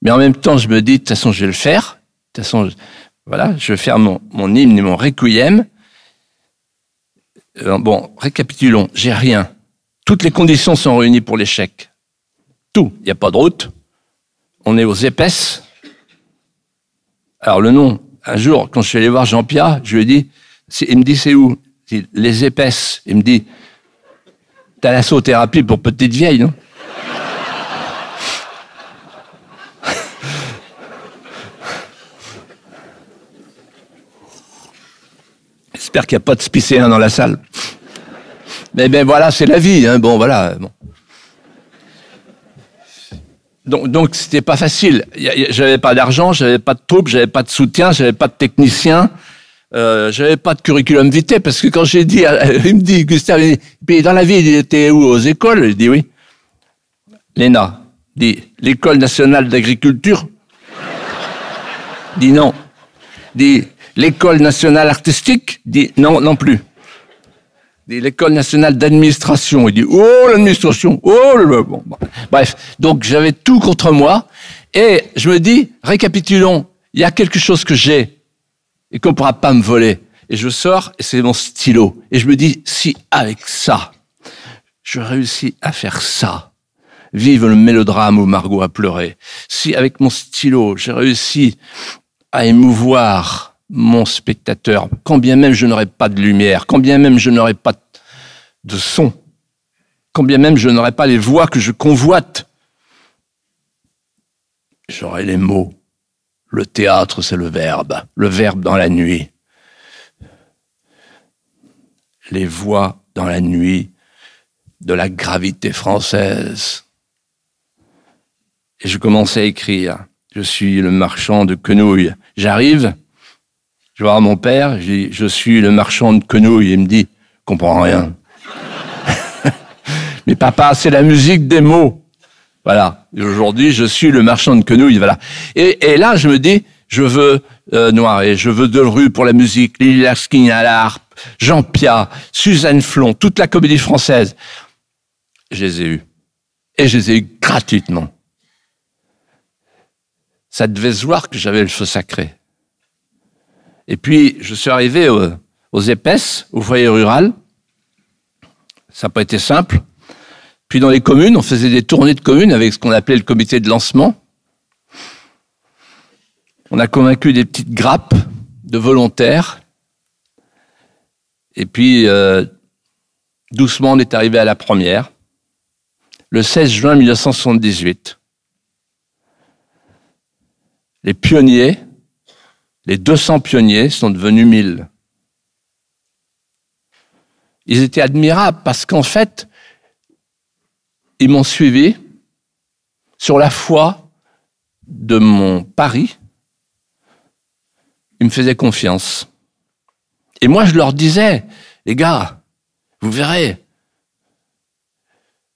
Mais en même temps, je me dis, de toute façon, je vais le faire. De toute façon, voilà, je vais faire mon, hymne et mon requiem. Euh, bon, récapitulons, j'ai rien. Toutes les conditions sont réunies pour l'échec. Tout. Il n'y a pas de route, on est aux épaisses. Alors le nom, un jour, quand je suis allé voir Jean-Pierre, je lui ai dit, il me dit c'est où Les épaisses. Il me dit, la thalassothérapie pour petite vieille, non J'espère qu'il n'y a pas de spicéen dans la salle. Mais ben voilà, c'est la vie. Hein. Bon, voilà donc, donc c'était pas facile. J'avais pas d'argent, j'avais pas de troupes, j'avais pas de soutien, j'avais pas de technicien, euh, j'avais pas de curriculum vitae parce que quand j'ai dit, il me dit Gustave, dans la vie, il était où aux écoles Je dis oui. L'ENA dit l'école nationale d'agriculture. dit non. Dit l'école nationale artistique. Dit non non plus l'école nationale d'administration. Il dit Oh, l'administration Oh, le. Bon, bon. Bref, donc j'avais tout contre moi. Et je me dis Récapitulons, il y a quelque chose que j'ai et qu'on pourra pas me voler. Et je sors, et c'est mon stylo. Et je me dis Si avec ça, je réussis à faire ça, vive le mélodrame où Margot a pleuré. Si avec mon stylo, j'ai réussi à émouvoir mon spectateur, quand bien même je n'aurais pas de lumière, quand bien même je n'aurais pas de son, quand bien même je n'aurais pas les voix que je convoite, j'aurais les mots. Le théâtre, c'est le verbe, le verbe dans la nuit. Les voix dans la nuit de la gravité française. Et je commençais à écrire. Je suis le marchand de quenouilles. J'arrive, je vois mon père, je, je suis le marchand de quenouilles. Il me dit, comprends rien. Mais papa, c'est la musique des mots. Voilà. Aujourd'hui, je suis le marchand de quenouilles. Voilà. Et, là, je me dis, je veux euh, Noir et je veux Delru pour la musique, Lily Laskin à la Jean Pia, Suzanne Flon, toute la comédie française. Je les ai eus. Et je les ai eus gratuitement. Ça devait se voir que j'avais le feu sacré. Et puis, je suis arrivé aux, aux épaisses, au foyer rural. Ça n'a pas été simple. Puis dans les communes, on faisait des tournées de communes avec ce qu'on appelait le comité de lancement. On a convaincu des petites grappes de volontaires. Et puis, euh, doucement, on est arrivé à la première, le 16 juin 1978. Les pionniers les 200 pionniers sont devenus 1000. Ils étaient admirables parce qu'en fait, ils m'ont suivi sur la foi de mon pari. Ils me faisaient confiance. Et moi, je leur disais, les gars, vous verrez,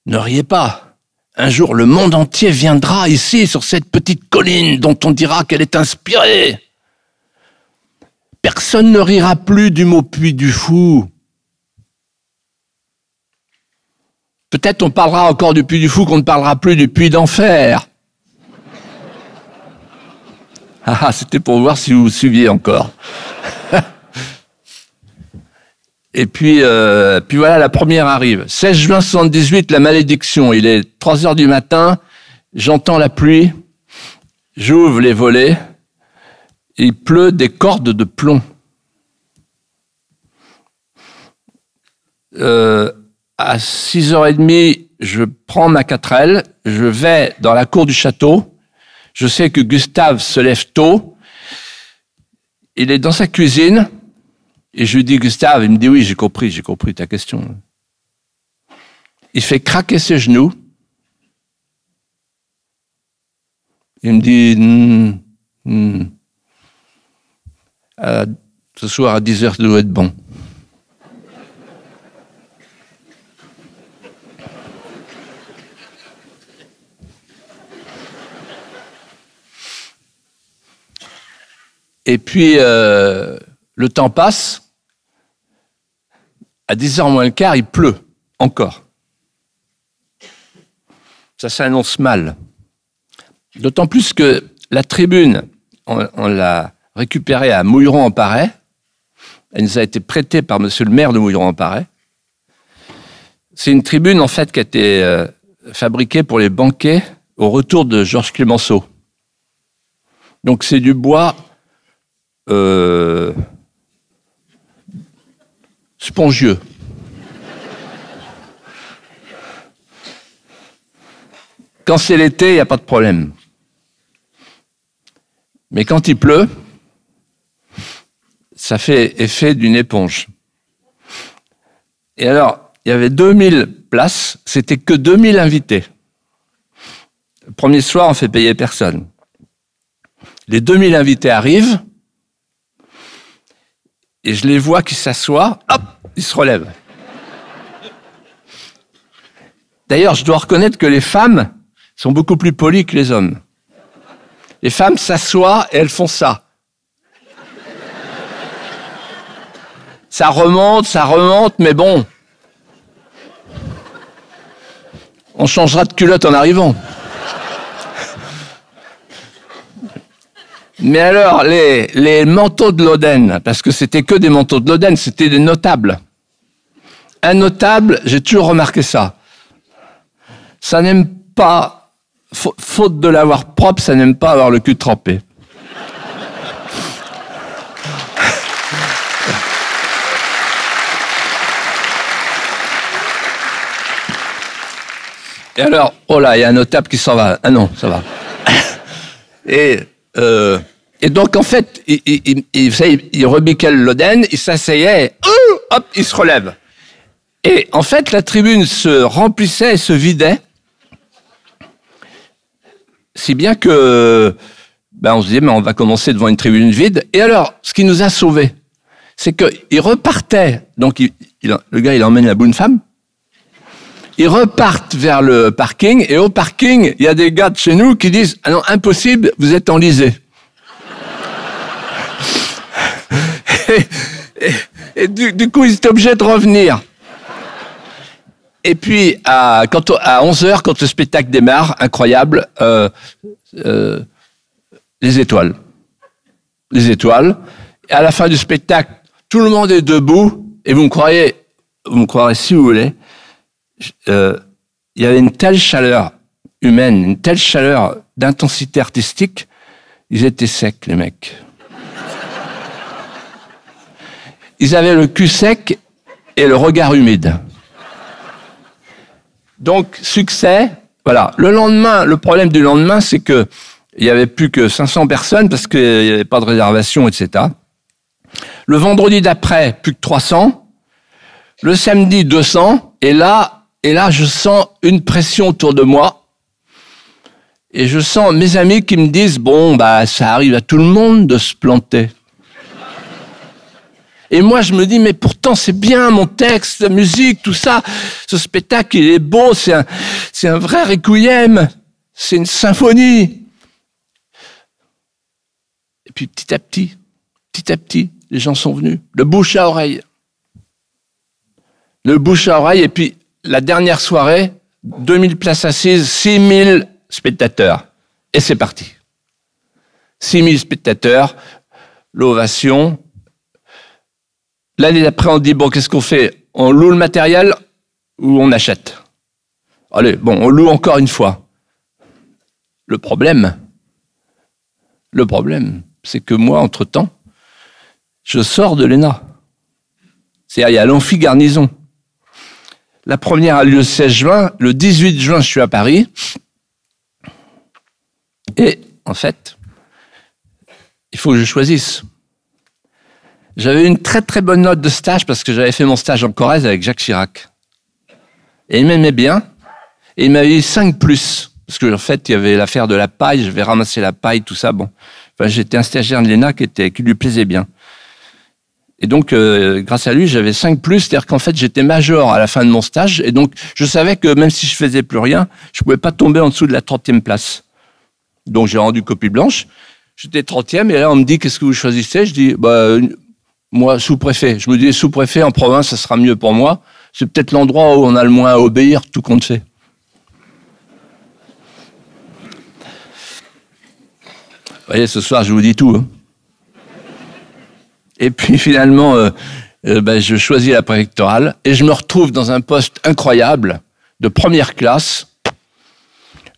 ne riez pas. Un jour, le monde entier viendra ici sur cette petite colline dont on dira qu'elle est inspirée personne ne rira plus du mot puits du fou. Peut-être on parlera encore du puits du fou qu'on ne parlera plus du puits d'enfer. Ah, ah c'était pour voir si vous suiviez encore. Et puis, euh, puis voilà, la première arrive. 16 juin 78, la malédiction. Il est 3 heures du matin. J'entends la pluie. J'ouvre les volets il pleut des cordes de plomb. Euh, à 6h30, je prends ma 4 je vais dans la cour du château. Je sais que Gustave se lève tôt. Il est dans sa cuisine. Et je lui dis, Gustave, il me dit, oui, j'ai compris, j'ai compris ta question. Il fait craquer ses genoux. Il me dit, hmm, hmm. Euh, ce soir à 10h, ça doit être bon. Et puis, euh, le temps passe. À 10h moins le quart, il pleut encore. Ça s'annonce mal. D'autant plus que la tribune, on l'a récupérée à Mouilleron-en-Paray. Elle nous a été prêtée par monsieur le maire de Mouilleron-en-Paray. C'est une tribune, en fait, qui a été euh, fabriquée pour les banquets au retour de Georges Clemenceau. Donc, c'est du bois euh, spongieux. Quand c'est l'été, il n'y a pas de problème. Mais quand il pleut, ça fait effet d'une éponge. Et alors, il y avait 2000 places, c'était que 2000 invités. Le premier soir, on fait payer personne. Les 2000 invités arrivent, et je les vois qui s'assoient, hop, ils se relèvent. D'ailleurs, je dois reconnaître que les femmes sont beaucoup plus polies que les hommes. Les femmes s'assoient et elles font ça. ça remonte, ça remonte, mais bon. On changera de culotte en arrivant. Mais alors, les, manteaux de l'Oden, parce que c'était que des manteaux de l'Oden, c'était des notables. Un notable, j'ai toujours remarqué ça. Ça n'aime pas, faute de l'avoir propre, ça n'aime pas avoir le cul trempé. Et alors, oh là, il y a un notable qui s'en va. Ah non, ça va. Et, euh, et donc, en fait, il, il, rebiquait l'Oden, il s'asseyait, euh, hop, il se relève. Et en fait, la tribune se remplissait et se vidait. Si bien que, ben, on se disait, mais on va commencer devant une tribune vide. Et alors, ce qui nous a sauvés, c'est qu'il repartait. Donc, le gars, il emmène la bonne femme. Ils repartent vers le parking et au parking, il y a des gars de chez nous qui disent ah non, impossible, vous êtes en et, et, du, coup, ils sont obligés de revenir. Et puis, à, 11h, quand le spectacle démarre, incroyable, euh, euh, les étoiles. Les étoiles. Et à la fin du spectacle, tout le monde est debout, et vous me croyez, vous me croirez si vous voulez, euh, il y avait une telle chaleur humaine, une telle chaleur d'intensité artistique, ils étaient secs, les mecs. Ils avaient le cul sec et le regard humide. Donc, succès, voilà. Le lendemain, le problème du lendemain, c'est que il n'y avait plus que 500 personnes parce qu'il n'y avait pas de réservation, etc. Le vendredi d'après, plus que 300. Le samedi, 200. Et là, et là, je sens une pression autour de moi. Et je sens mes amis qui me disent, bon, bah, ça arrive à tout le monde de se planter. Et moi, je me dis, mais pourtant, c'est bien mon texte, la musique, tout ça. Ce spectacle, il est beau, c'est un, c'est un vrai requiem, c'est une symphonie. Et puis, petit à petit, petit à petit, les gens sont venus. Le bouche à oreille. Le bouche à oreille, et puis, la dernière soirée, 2000 places assises, 6000 spectateurs. Et c'est parti. 6000 spectateurs, l'ovation. L'année d'après, on dit, bon, qu'est-ce qu'on fait On loue le matériel ou on achète Allez, bon, on loue encore une fois. Le problème, le problème, c'est que moi, entre-temps, je sors de l'ENA. C'est-à-dire, il y a l'amphi garnison. La première a lieu le 16 juin. Le 18 juin, je suis à Paris. Et en fait, il faut que je choisisse. J'avais une très très bonne note de stage parce que j'avais fait mon stage en Corrèze avec Jacques Chirac. Et il m'aimait bien. Et il m'avait eu 5 plus. Parce que, en fait, il y avait l'affaire de la paille, je vais ramasser la paille, tout ça. Bon. j'étais un stagiaire de l'ENA qui, était, qui lui plaisait bien. Et donc, euh, grâce à lui, j'avais 5 plus, c'est-à-dire qu'en fait, j'étais major à la fin de mon stage. Et donc, je savais que même si je faisais plus rien, je pouvais pas tomber en dessous de la 30e place. Donc, j'ai rendu copie blanche. J'étais 30e, et là, on me dit, qu'est-ce que vous choisissez Je dis, bah, moi, sous-préfet. Je me dis, sous-préfet en province, ça sera mieux pour moi. C'est peut-être l'endroit où on a le moins à obéir, tout compte fait. Vous voyez, ce soir, je vous dis tout. Hein. Et puis finalement, euh, euh, ben, je choisis la préfectorale et je me retrouve dans un poste incroyable de première classe,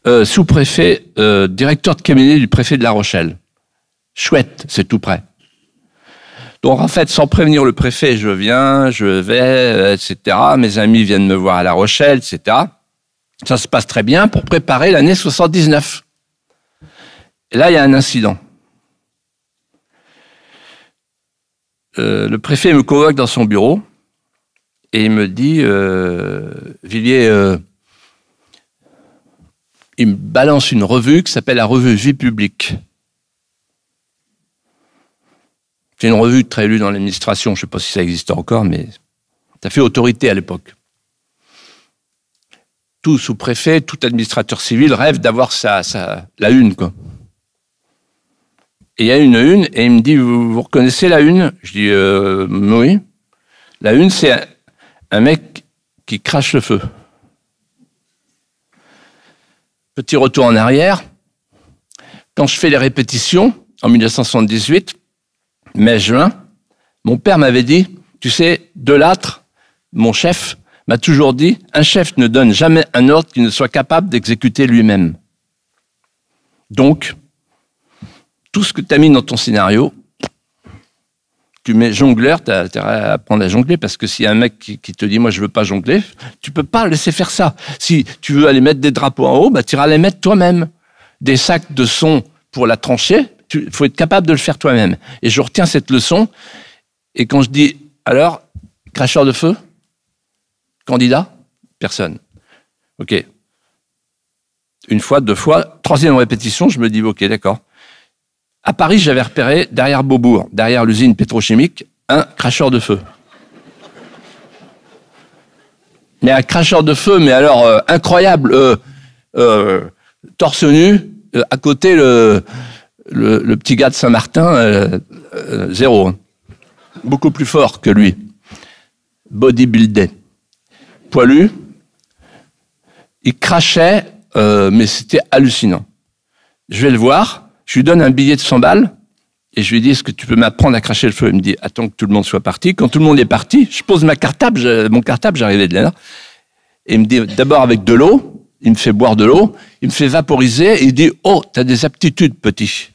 euh, sous-préfet, directeur de cabinet du préfet de La Rochelle. Chouette, c'est tout près. Donc en fait, sans prévenir le préfet, je viens, je vais, etc. Mes amis viennent me voir à La Rochelle, etc. Ça se passe très bien pour préparer l'année 79. Et là, il y a un incident. Euh, le préfet me convoque dans son bureau et il me dit euh, Villiers, euh, il me balance une revue qui s'appelle la revue Vie publique. C'est une revue très lue dans l'administration, je ne sais pas si ça existe encore, mais ça fait autorité à l'époque. Tout sous-préfet, tout administrateur civil rêve d'avoir sa, la une, quoi il y a une une, et il me dit, vous, reconnaissez la une Je dis, euh, oui. La une, c'est un, mec qui crache le feu. Petit retour en arrière. Quand je fais les répétitions, en 1978, mai-juin, mon père m'avait dit, tu sais, de l'âtre, mon chef, m'a toujours dit, un chef ne donne jamais un ordre qu'il ne soit capable d'exécuter lui-même. Donc, tout ce que tu as mis dans ton scénario, tu mets jongleur, tu as intérêt à apprendre à jongler parce que s'il y a un mec qui, te dit moi je veux pas jongler, tu peux pas laisser faire ça. Si tu veux aller mettre des drapeaux en haut, bah, tu iras les mettre toi-même. Des sacs de son pour la tranchée, il faut être capable de le faire toi-même. Et je retiens cette leçon. Et quand je dis alors, cracheur de feu, candidat, personne. OK. Une fois, deux fois, troisième répétition, je me dis ok, d'accord. À Paris, j'avais repéré, derrière Beaubourg, derrière l'usine pétrochimique, un cracheur de feu. Mais un cracheur de feu, mais alors euh, incroyable, euh, euh, torse nu, à côté le, petit gars de Saint-Martin, zéro. Hein. Beaucoup plus fort que lui. Bodybuildé. Poilu. Il crachait, mais c'était hallucinant. Je vais le voir. Je lui donne un billet de 100 balles et je lui dis, est-ce que tu peux m'apprendre à cracher le feu Il me dit, attends que tout le monde soit parti. Quand tout le monde est parti, je pose ma cartable, mon cartable, j'arrivais de là. Et il me dit, d'abord avec de l'eau, il me fait boire de l'eau, il me fait vaporiser et il dit, oh, t'as des aptitudes, petit.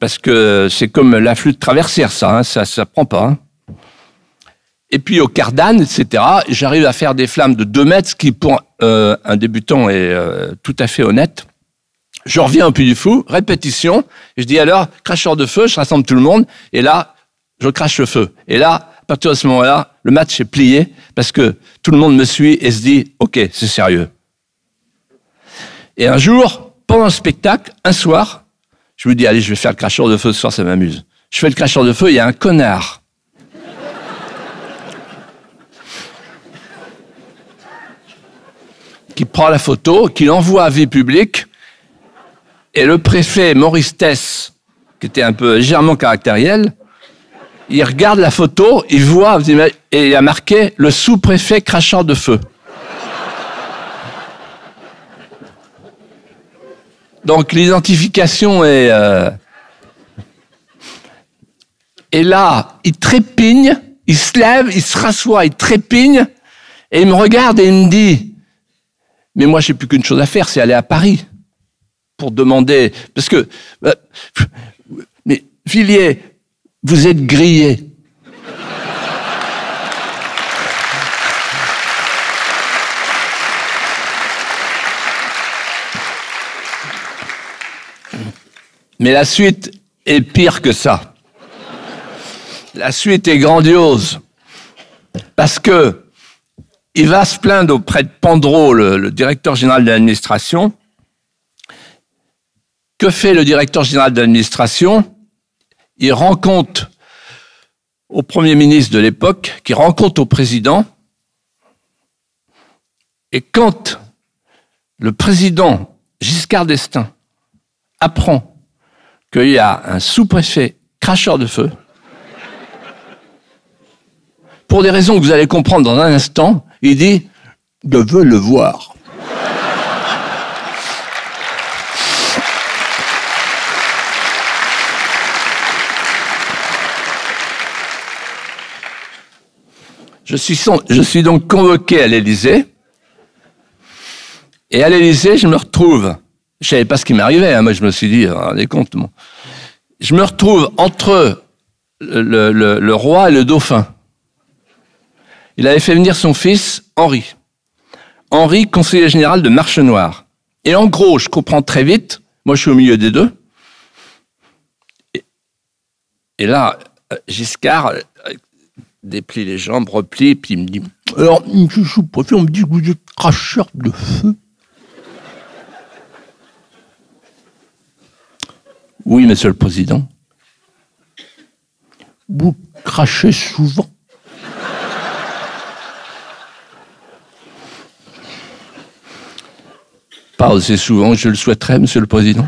Parce que c'est comme la flûte traversière, ça, hein, ça, ne prend pas. Hein. Et puis au cardane, etc., j'arrive à faire des flammes de 2 mètres, ce qui pour euh, un débutant est euh, tout à fait honnête. Je reviens au Puy du Fou, répétition. Et je dis alors, cracheur de feu, je rassemble tout le monde. Et là, je crache le feu. Et là, à partir de ce moment-là, le match est plié parce que tout le monde me suit et se dit, OK, c'est sérieux. Et un jour, pendant le spectacle, un soir, je me dis, allez, je vais faire le cracheur de feu ce soir, ça m'amuse. Je fais le cracheur de feu, il y a un connard. qui prend la photo, qui l'envoie à vie publique, et le préfet Maurice Tess, qui était un peu légèrement caractériel, il regarde la photo, il voit, et il a marqué le sous-préfet crachant de feu. Donc l'identification est... Et euh, là, il trépigne, il se lève, il se rassoit, il trépigne, et il me regarde et il me dit, mais moi j'ai plus qu'une chose à faire, c'est aller à Paris demander, parce que, bah, mais Villiers, vous êtes grillé. Mais la suite est pire que ça. La suite est grandiose. Parce que il va se plaindre auprès de Pandro, le directeur général de l'administration, que fait le directeur général d'administration Il rencontre au Premier ministre de l'époque, qui rencontre au président. Et quand le président Giscard d'Estaing apprend qu'il y a un sous-préfet cracheur de feu, pour des raisons que vous allez comprendre dans un instant, il dit, je veux le voir. Je suis, donc convoqué à l'Élysée. Et à l'Élysée, je me retrouve. Je ne savais pas ce qui m'arrivait. Hein. Moi, je me suis dit, hein, rendez compte. Je me retrouve entre le, roi et le dauphin. Il avait fait venir son fils, Henri. Henri, conseiller général de Marche-Noire. Et en gros, je comprends très vite, moi je suis au milieu des deux. et là, euh, Giscard, déplie les jambes, replie, puis il me dit Alors, monsieur le préfet, on me dit que vous êtes cracheur de feu. Oui, monsieur le président. Vous crachez souvent. Pas aussi souvent, je le souhaiterais, monsieur le président.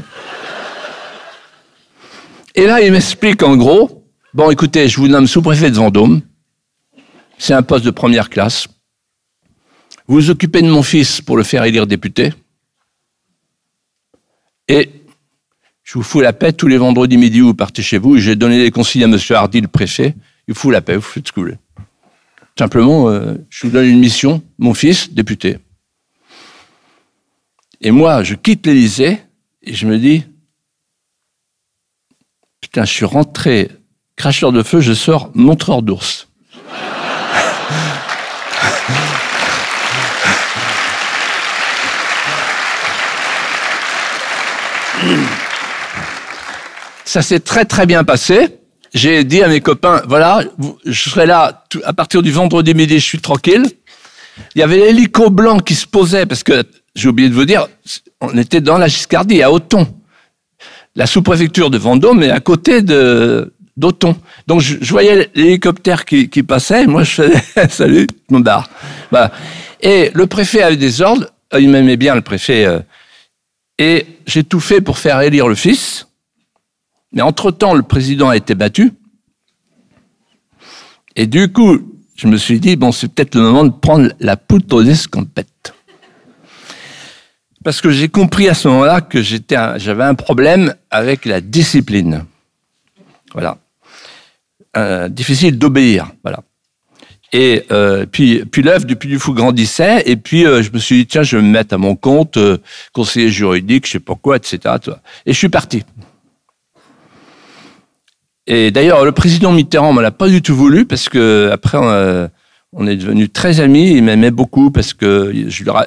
Et là, il m'explique en gros Bon, écoutez, je vous nomme sous-préfet de Vendôme c'est un poste de première classe. Vous vous occupez de mon fils pour le faire élire député. Et je vous fous la paix tous les vendredis midi où vous partez chez vous. J'ai donné des conseils à M. Hardy, le préfet. Il vous fout la paix, vous faites ce que vous voulez. Simplement, euh, je vous donne une mission, mon fils, député. Et moi, je quitte l'Élysée et je me dis, putain, je suis rentré cracheur de feu, je sors montreur d'ours. Ça s'est très très bien passé. J'ai dit à mes copains, voilà, je serai là à partir du vendredi midi, je suis tranquille. Il y avait l'hélico blanc qui se posait, parce que, j'ai oublié de vous dire, on était dans la Giscardie, à Auton. La sous-préfecture de Vendôme est à côté de, d'Auton. Donc je, voyais l'hélicoptère qui, passait, moi je faisais salut, mon bar. Et le préfet avait des ordres, ah, il m'aimait bien le préfet, euh, et j'ai tout fait pour faire élire le fils. Mais entre-temps, le président a été battu. Et du coup, je me suis dit, bon, c'est peut-être le moment de prendre la poutre escampettes. Parce que j'ai compris à ce moment-là que j'avais un problème avec la discipline. Voilà. Euh, difficile d'obéir. Voilà. Et euh, puis, puis l'œuvre du Puy du Fou grandissait. Et puis, euh, je me suis dit, tiens, je vais me mettre à mon compte, euh, conseiller juridique, je sais pas quoi, etc. Et je suis parti. Et d'ailleurs, le président Mitterrand ne l'a pas du tout voulu parce que après, on, est devenus très amis. Il m'aimait beaucoup parce que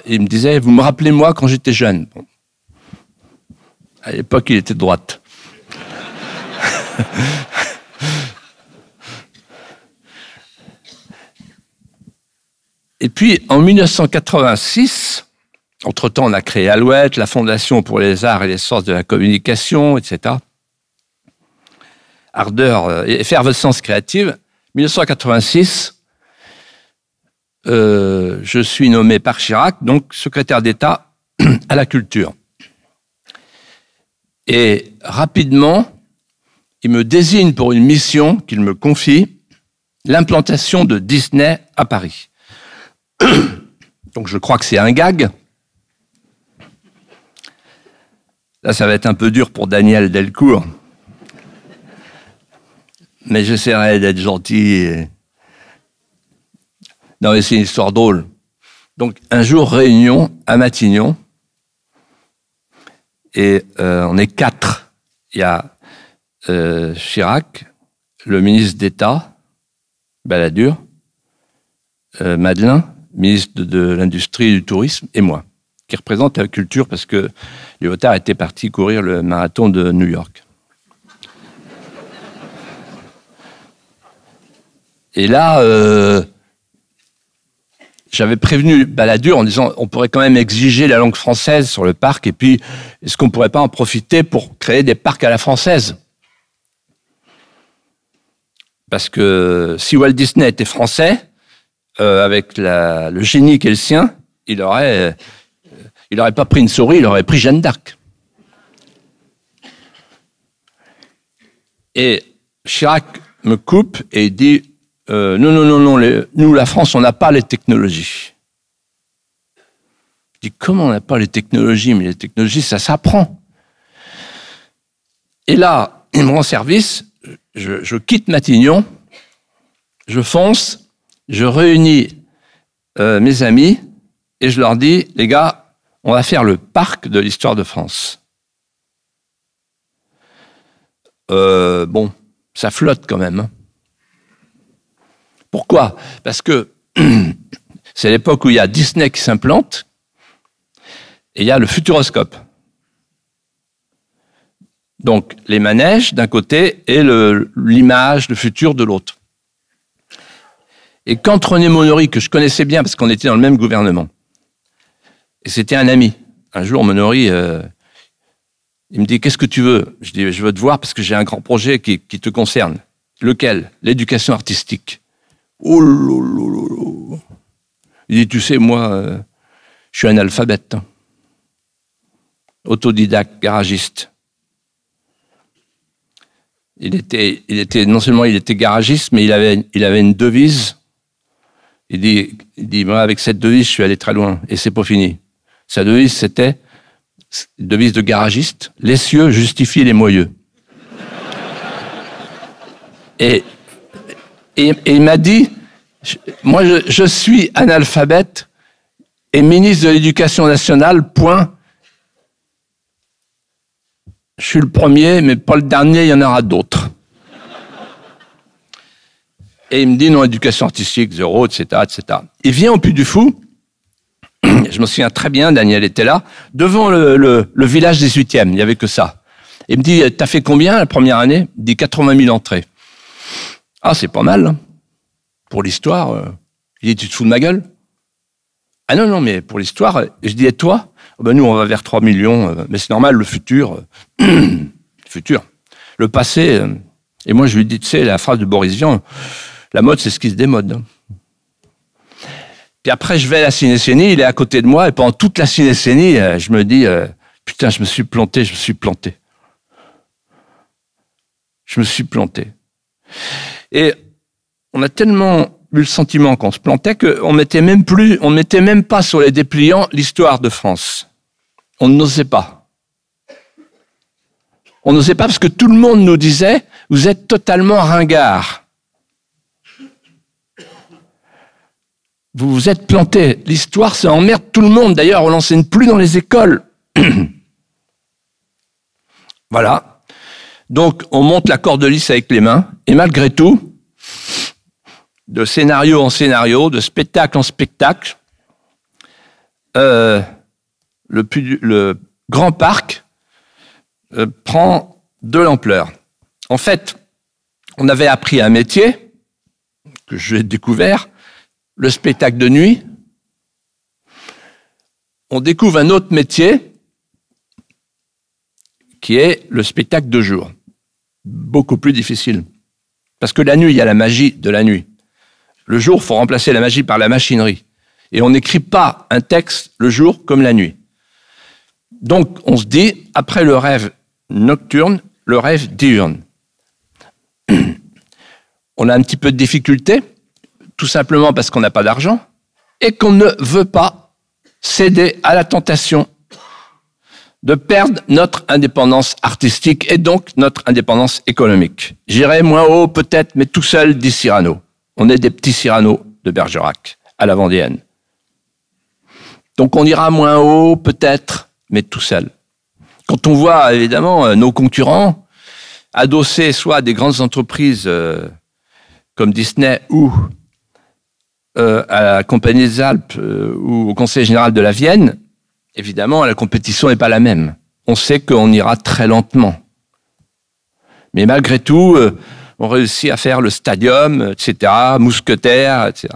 il me disait, vous me rappelez moi quand j'étais jeune. À l'époque, il était de droite. Et puis, en 1986, entre-temps, on a créé Alouette, la Fondation pour les arts et les sciences de la communication, etc. Ardeur et euh, sens créative. 1986, euh, je suis nommé par Chirac, donc secrétaire d'État à la culture. Et rapidement, il me désigne pour une mission qu'il me confie, l'implantation de Disney à Paris. Donc je crois que c'est un gag. Là, ça va être un peu dur pour Daniel Delcourt. Mais j'essaierai d'être gentil. Non, mais c'est une histoire drôle. Donc, un jour, réunion à Matignon. Et euh, on est quatre. Il y a euh, Chirac, le ministre d'État, Balladur, euh, ministre de l'Industrie et du Tourisme, et moi, qui représente la culture parce que Léotard était parti courir le marathon de New York. Et là, euh, j'avais prévenu Balladur en disant on pourrait quand même exiger la langue française sur le parc, et puis est-ce qu'on ne pourrait pas en profiter pour créer des parcs à la française Parce que si Walt Disney était français, euh, avec le génie est le sien, il aurait, euh, il n'aurait pas pris une souris, il aurait pris Jeanne d'Arc. Et Chirac me coupe et dit euh, non, non, non, non, nous, la France, on n'a pas les technologies. Je dis comment on n'a pas les technologies Mais les technologies, ça s'apprend. Et là, il me rend service, je, je quitte Matignon, je fonce je réunis euh, mes amis et je leur dis, les gars, on va faire le parc de l'histoire de France. Euh, bon, ça flotte quand même. Hein. Pourquoi Parce que c'est l'époque où il y a Disney qui s'implante et il y a le futuroscope. Donc les manèges d'un côté et l'image, le, futur de l'autre. Et quand René Monori, que je connaissais bien parce qu'on était dans le même gouvernement, et c'était un ami, un jour Monori euh, il me dit Qu'est-ce que tu veux Je dis Je veux te voir parce que j'ai un grand projet qui, te concerne. Lequel L'éducation artistique. Oh Il dit Tu sais, moi, euh, je suis un alphabète. Hein. Autodidacte, garagiste. Il était, il était, non seulement il était garagiste, mais il avait, il avait une devise il dit, moi, avec cette devise, je suis allé très loin et c'est pas fini. Sa devise, c'était devise de garagiste les cieux justifient les moyeux. et, il m'a dit moi, je, suis analphabète et ministre de l'Éducation nationale, point. Je suis le premier, mais pas le dernier, il y en aura d'autres. Et il me dit, non, éducation artistique, zéro, etc., etc. Il vient au Puy du Fou. Je me souviens très bien, Daniel était là, devant le, village des huitièmes, il n'y avait que ça. Il me dit, t'as fait combien la première année Il dit 80 000 entrées. Ah, c'est pas mal. Hein. Pour l'histoire, euh. il dit, tu te fous de ma gueule Ah non, non, mais pour l'histoire, euh, je dis, et toi ah, ben, Nous, on va vers 3 millions, euh, mais c'est normal, le futur, le futur. Le passé, et moi, je lui dis, tu sais, la phrase de Boris Vian, la mode, c'est ce qui se démode. Puis après, je vais à la cinécénie, il est à côté de moi, et pendant toute la cinécénie, euh, je me dis, euh, putain, je me suis planté, je me suis planté. Je me suis planté. Et on a tellement eu le sentiment qu'on se plantait qu'on mettait même plus, on mettait même pas sur les dépliants l'histoire de France. On n'osait pas. On n'osait pas parce que tout le monde nous disait, vous êtes totalement ringard. vous vous êtes planté. L'histoire, ça emmerde tout le monde. D'ailleurs, on l'enseigne plus dans les écoles. voilà. Donc, on monte la corde lisse avec les mains. Et malgré tout, de scénario en scénario, de spectacle en spectacle, euh, le, grand parc euh, prend de l'ampleur. En fait, on avait appris un métier que j'ai découvert, le spectacle de nuit, on découvre un autre métier qui est le spectacle de jour. Beaucoup plus difficile. Parce que la nuit, il y a la magie de la nuit. Le jour, faut remplacer la magie par la machinerie. Et on n'écrit pas un texte le jour comme la nuit. Donc, on se dit, après le rêve nocturne, le rêve diurne. on a un petit peu de difficulté tout simplement parce qu'on n'a pas d'argent et qu'on ne veut pas céder à la tentation de perdre notre indépendance artistique et donc notre indépendance économique. J'irai moins haut peut-être, mais tout seul dit Cyrano. On est des petits Cyrano de Bergerac, à la Vendéenne. Donc on ira moins haut peut-être, mais tout seul. Quand on voit évidemment euh, nos concurrents adossés soit à des grandes entreprises euh, comme Disney ou euh, à la Compagnie des Alpes euh, ou au Conseil général de la Vienne, évidemment, la compétition n'est pas la même. On sait qu'on ira très lentement. Mais malgré tout, euh, on réussit à faire le stadium, etc., mousquetaire, etc.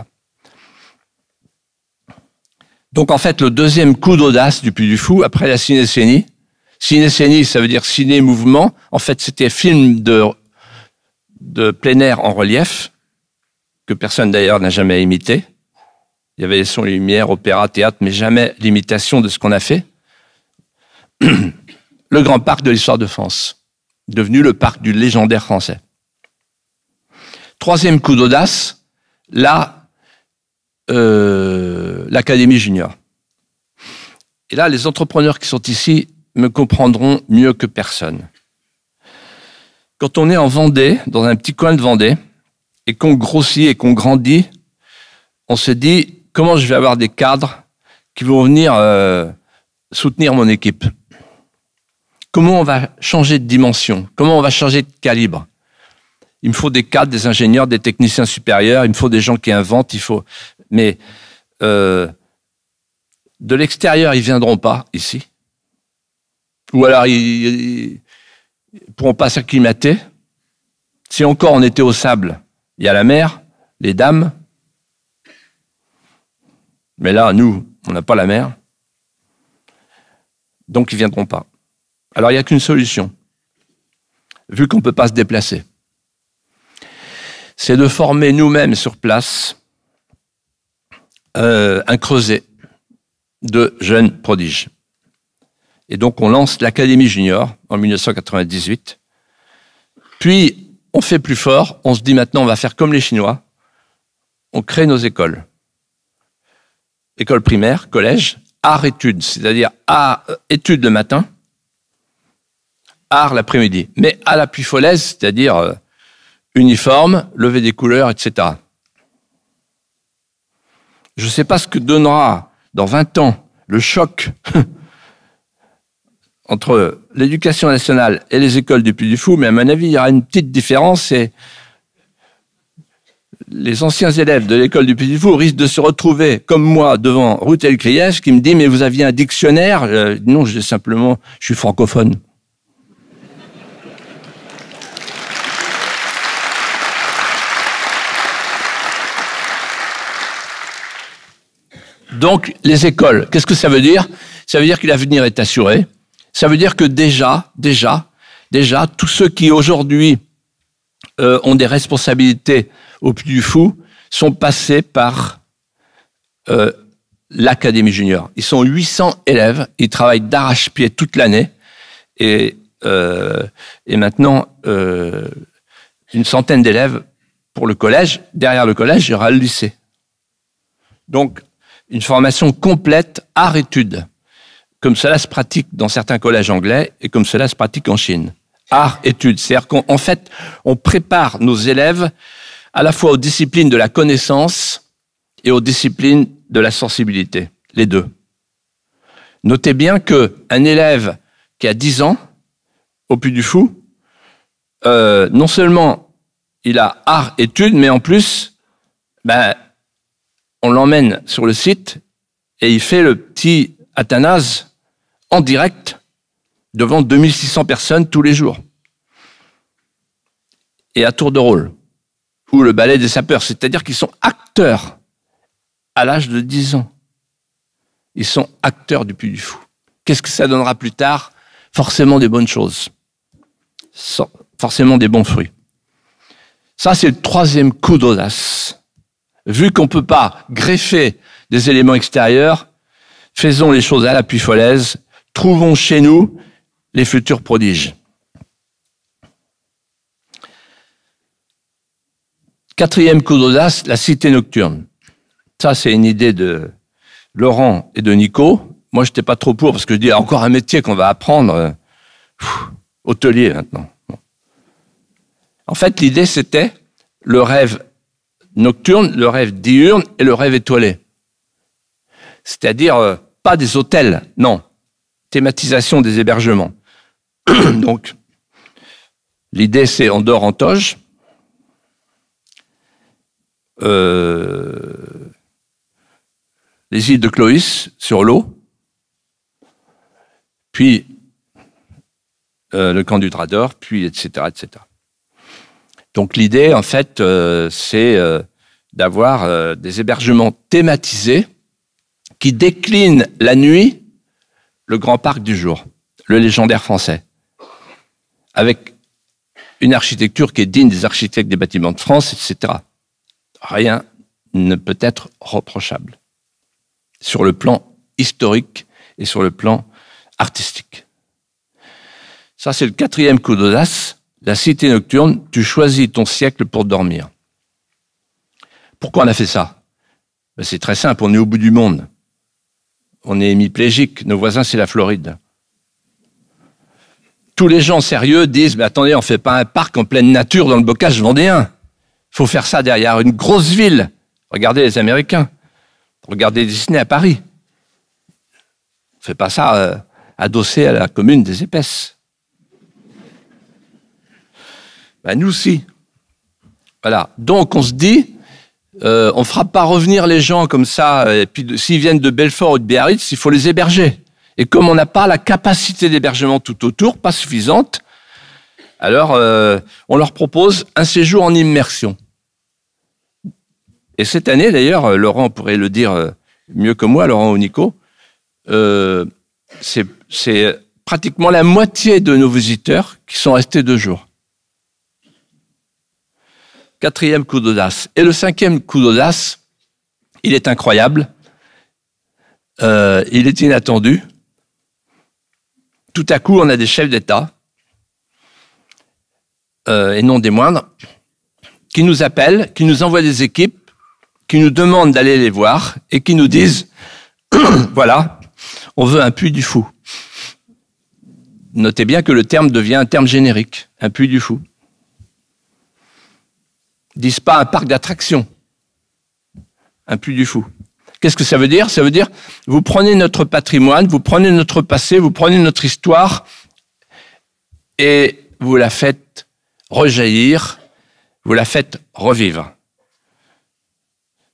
Donc en fait, le deuxième coup d'audace du Puy du Fou, après la cinécénie, cinécénie, ça veut dire ciné-mouvement, en fait, c'était film de, de plein air en relief, que personne d'ailleurs n'a jamais imité. Il y avait les sons, opéra, théâtre, mais jamais l'imitation de ce qu'on a fait. le grand parc de l'histoire de France, devenu le parc du légendaire français. Troisième coup d'audace, là, euh, l'Académie junior. Et là, les entrepreneurs qui sont ici me comprendront mieux que personne. Quand on est en Vendée, dans un petit coin de Vendée, et qu'on grossit et qu'on grandit, on se dit comment je vais avoir des cadres qui vont venir euh, soutenir mon équipe Comment on va changer de dimension Comment on va changer de calibre Il me faut des cadres, des ingénieurs, des techniciens supérieurs, il me faut des gens qui inventent, il faut. Mais euh, de l'extérieur, ils ne viendront pas ici. Ou alors, ils ne pourront pas s'acclimater. Si encore on était au sable, il y a la mer, les dames. Mais là, nous, on n'a pas la mer. Donc, ils ne viendront pas. Alors, il n'y a qu'une solution, vu qu'on ne peut pas se déplacer. C'est de former nous-mêmes sur place euh, un creuset de jeunes prodiges. Et donc, on lance l'Académie Junior en 1998. Puis, on fait plus fort, on se dit maintenant on va faire comme les Chinois, on crée nos écoles. École primaire, collège, art-études, c'est-à-dire art, euh, études le matin, art l'après-midi, mais à la folaise, c'est-à-dire euh, uniforme, lever des couleurs, etc. Je ne sais pas ce que donnera dans 20 ans le choc entre l'éducation nationale et les écoles du Puy du Fou, mais à mon avis, il y aura une petite différence. C'est les anciens élèves de l'école du Puy du Fou risquent de se retrouver, comme moi, devant Routel Kriège, qui me dit Mais vous aviez un dictionnaire euh, Non, je, simplement, je suis francophone. Donc, les écoles, qu'est-ce que ça veut dire Ça veut dire que l'avenir est assuré. Ça veut dire que déjà, déjà, déjà, tous ceux qui aujourd'hui euh, ont des responsabilités au plus du fou sont passés par euh, l'Académie Junior. Ils sont 800 élèves, ils travaillent d'arrache-pied toute l'année et, euh, et maintenant une centaine d'élèves pour le collège. Derrière le collège, il y aura le lycée. Donc, une formation complète, art-études comme cela se pratique dans certains collèges anglais et comme cela se pratique en Chine. Art, étude c'est-à-dire qu'en fait, on prépare nos élèves à la fois aux disciplines de la connaissance et aux disciplines de la sensibilité, les deux. Notez bien que un élève qui a 10 ans, au plus du Fou, euh, non seulement il a art, étude mais en plus, ben, on l'emmène sur le site et il fait le petit Athanase en direct devant 2600 personnes tous les jours. Et à tour de rôle. Ou le ballet des sapeurs, c'est-à-dire qu'ils sont acteurs à l'âge de 10 ans. Ils sont acteurs du Puy du Fou. Qu'est-ce que ça donnera plus tard Forcément des bonnes choses. Forcément des bons fruits. Ça, c'est le troisième coup d'audace. Vu qu'on ne peut pas greffer des éléments extérieurs, faisons les choses à la puits trouvons chez nous les futurs prodiges. Quatrième coup d'audace, la cité nocturne. Ça, c'est une idée de Laurent et de Nico. Moi, je n'étais pas trop pour, parce que je dis, encore un métier qu'on va apprendre, euh, hôtelier maintenant. En fait, l'idée, c'était le rêve nocturne, le rêve diurne et le rêve étoilé. C'est-à-dire, euh, pas des hôtels, non thématisation des hébergements. Donc, l'idée, c'est andorre dort en toge. Euh, les îles de Cloïs sur l'eau, puis euh, le camp du Drador, puis etc. etc. Donc l'idée, en fait, euh, c'est d'avoir des hébergements thématisés qui déclinent la nuit le grand parc du jour, le légendaire français, avec une architecture qui est digne des architectes des bâtiments de France, etc. Rien ne peut être reprochable sur le plan historique et sur le plan artistique. Ça, c'est le quatrième coup d'audace. La cité nocturne, tu choisis ton siècle pour dormir. Pourquoi on a fait ça ben, C'est très simple, on est au bout du monde on est hémiplégique. Nos voisins, c'est la Floride. Tous les gens sérieux disent, mais attendez, on ne fait pas un parc en pleine nature dans le bocage vendéen. Il Faut faire ça derrière une grosse ville. Regardez les Américains. Regardez Disney à Paris. On ne fait pas ça euh, adossé à la commune des épaisses. Ben, nous aussi. Voilà. Donc, on se dit, euh, on ne fera pas revenir les gens comme ça. Euh, et puis, s'ils viennent de Belfort ou de Biarritz, il faut les héberger. Et comme on n'a pas la capacité d'hébergement tout autour, pas suffisante, alors euh, on leur propose un séjour en immersion. Et cette année, d'ailleurs, Laurent pourrait le dire mieux que moi, Laurent Onico, euh, c'est pratiquement la moitié de nos visiteurs qui sont restés deux jours. Quatrième coup d'audace. Et le cinquième coup d'audace, il est incroyable, euh, il est inattendu. Tout à coup, on a des chefs d'État, euh, et non des moindres, qui nous appellent, qui nous envoient des équipes, qui nous demandent d'aller les voir et qui nous disent, voilà, on veut un puits du fou. Notez bien que le terme devient un terme générique, un puits du fou disent pas un parc d'attractions, un puits du fou. Qu'est-ce que ça veut dire Ça veut dire, vous prenez notre patrimoine, vous prenez notre passé, vous prenez notre histoire, et vous la faites rejaillir, vous la faites revivre.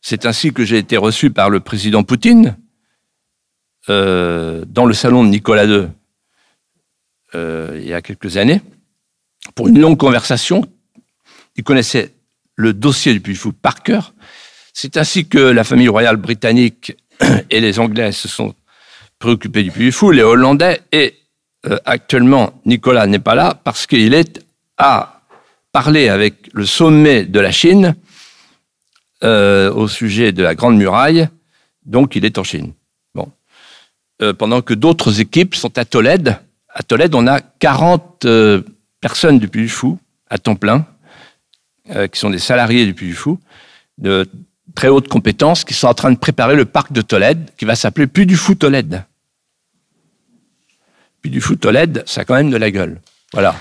C'est ainsi que j'ai été reçu par le président Poutine euh, dans le salon de Nicolas II euh, il y a quelques années pour une longue conversation. Il connaissait le dossier du Puy-Fou par cœur. C'est ainsi que la famille royale britannique et les Anglais se sont préoccupés du Puy-Fou, les Hollandais, et euh, actuellement Nicolas n'est pas là parce qu'il est à parler avec le sommet de la Chine euh, au sujet de la Grande Muraille, donc il est en Chine. Bon. Euh, pendant que d'autres équipes sont à Tolède. À Tolède, on a 40 personnes du Puy-Fou à temps plein euh, qui sont des salariés du Puy du Fou, de très hautes compétences, qui sont en train de préparer le parc de Tolède, qui va s'appeler Puy du Fou Tolède. Puy du Fou Tolède, ça a quand même de la gueule. Voilà.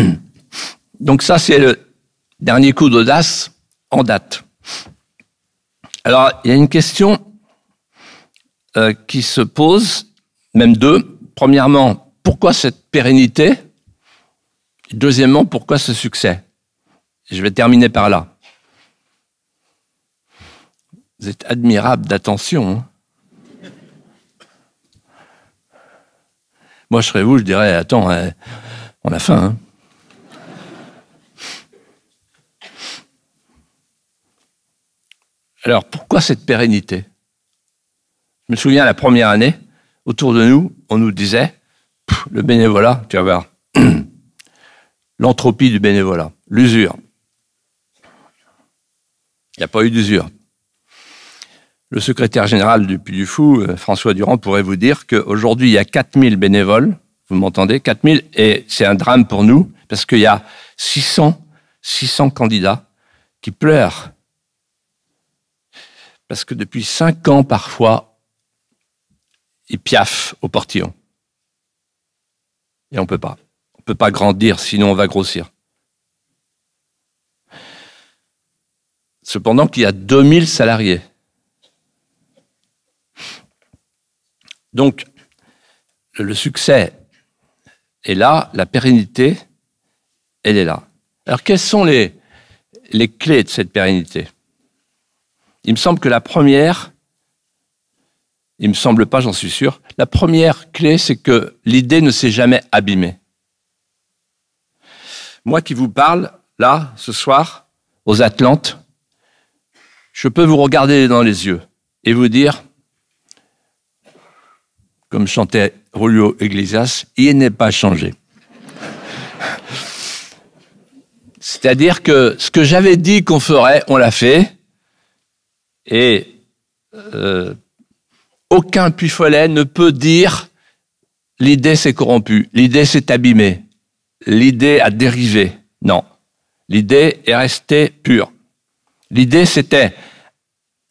Donc ça, c'est le dernier coup d'audace en date. Alors, il y a une question euh, qui se posent, même deux. Premièrement, pourquoi cette pérennité Deuxièmement, pourquoi ce succès Je vais terminer par là. Vous êtes admirable d'attention. Hein. Moi, je serais vous, je dirais, attends, hein, on a faim. Hein. Alors, pourquoi cette pérennité je me souviens la première année, autour de nous, on nous disait le bénévolat, tu vas voir, l'entropie du bénévolat, l'usure. Il n'y a pas eu d'usure. Le secrétaire général du Puy du Fou, euh, François Durand, pourrait vous dire qu'aujourd'hui, il y a 4000 bénévoles, vous m'entendez, 4000, et c'est un drame pour nous, parce qu'il y a 600, 600 candidats qui pleurent. Parce que depuis 5 ans, parfois, il piaffe au portillon. Et on ne peut pas. On ne peut pas grandir, sinon on va grossir. Cependant qu'il y a 2000 salariés. Donc, le succès est là, la pérennité, elle est là. Alors, quelles sont les, les clés de cette pérennité Il me semble que la première, il me semble pas, j'en suis sûr. La première clé, c'est que l'idée ne s'est jamais abîmée. Moi qui vous parle, là, ce soir, aux Atlantes, je peux vous regarder dans les yeux et vous dire, comme chantait Julio Iglesias, il n'est pas changé. C'est-à-dire que ce que j'avais dit qu'on ferait, on l'a fait. Et euh, aucun puits ne peut dire l'idée s'est corrompue, l'idée s'est abîmée, l'idée a dérivé. Non, l'idée est restée pure. L'idée, c'était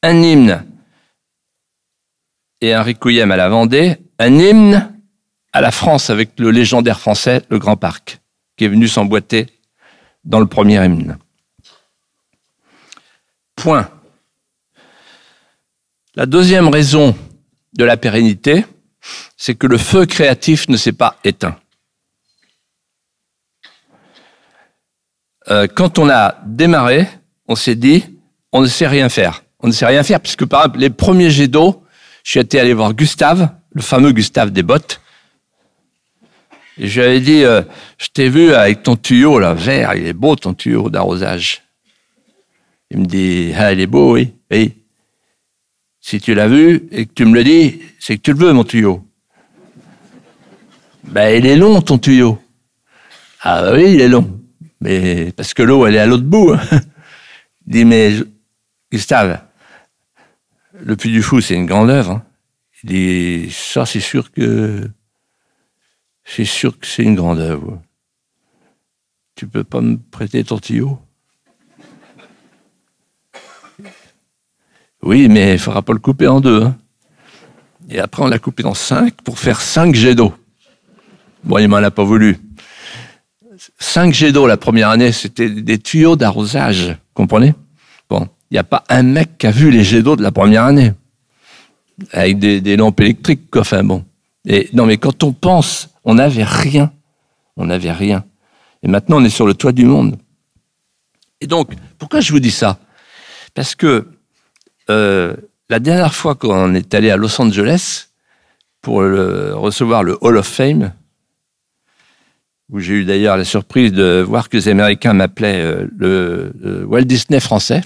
un hymne et un requiem à la Vendée, un hymne à la France avec le légendaire français, le Grand Parc, qui est venu s'emboîter dans le premier hymne. Point. La deuxième raison de la pérennité, c'est que le feu créatif ne s'est pas éteint. Euh, quand on a démarré, on s'est dit, on ne sait rien faire. On ne sait rien faire, puisque par exemple, les premiers jets d'eau, je suis allé voir Gustave, le fameux Gustave des bottes, et je lui avais dit, euh, je t'ai vu avec ton tuyau, là, vert, il est beau ton tuyau d'arrosage. Il me dit, ah, il est beau, oui. Oui. Si tu l'as vu et que tu me le dis, c'est que tu le veux, mon tuyau. Ben, il est long, ton tuyau. Ah ben oui, il est long. Mais parce que l'eau, elle est à l'autre bout. Il hein. dit, mais Gustave, le puits du Fou, c'est une grande œuvre. Hein. Il dit, ça, c'est sûr que. C'est sûr que c'est une grande œuvre. Tu peux pas me prêter ton tuyau Oui, mais il faudra pas le couper en deux. Hein. Et après, on l'a coupé en cinq pour faire cinq jets d'eau. Bon, il m'en a pas voulu. Cinq jets d'eau la première année, c'était des tuyaux d'arrosage, comprenez Bon, il n'y a pas un mec qui a vu les jets d'eau de la première année, avec des, lampes électriques, quoi. Enfin bon. Et, non, mais quand on pense, on n'avait rien. On n'avait rien. Et maintenant, on est sur le toit du monde. Et donc, pourquoi je vous dis ça Parce que euh, la dernière fois qu'on est allé à Los Angeles pour recevoir le Hall of Fame, où j'ai eu d'ailleurs la surprise de voir que les Américains m'appelaient euh, le, Walt Disney français.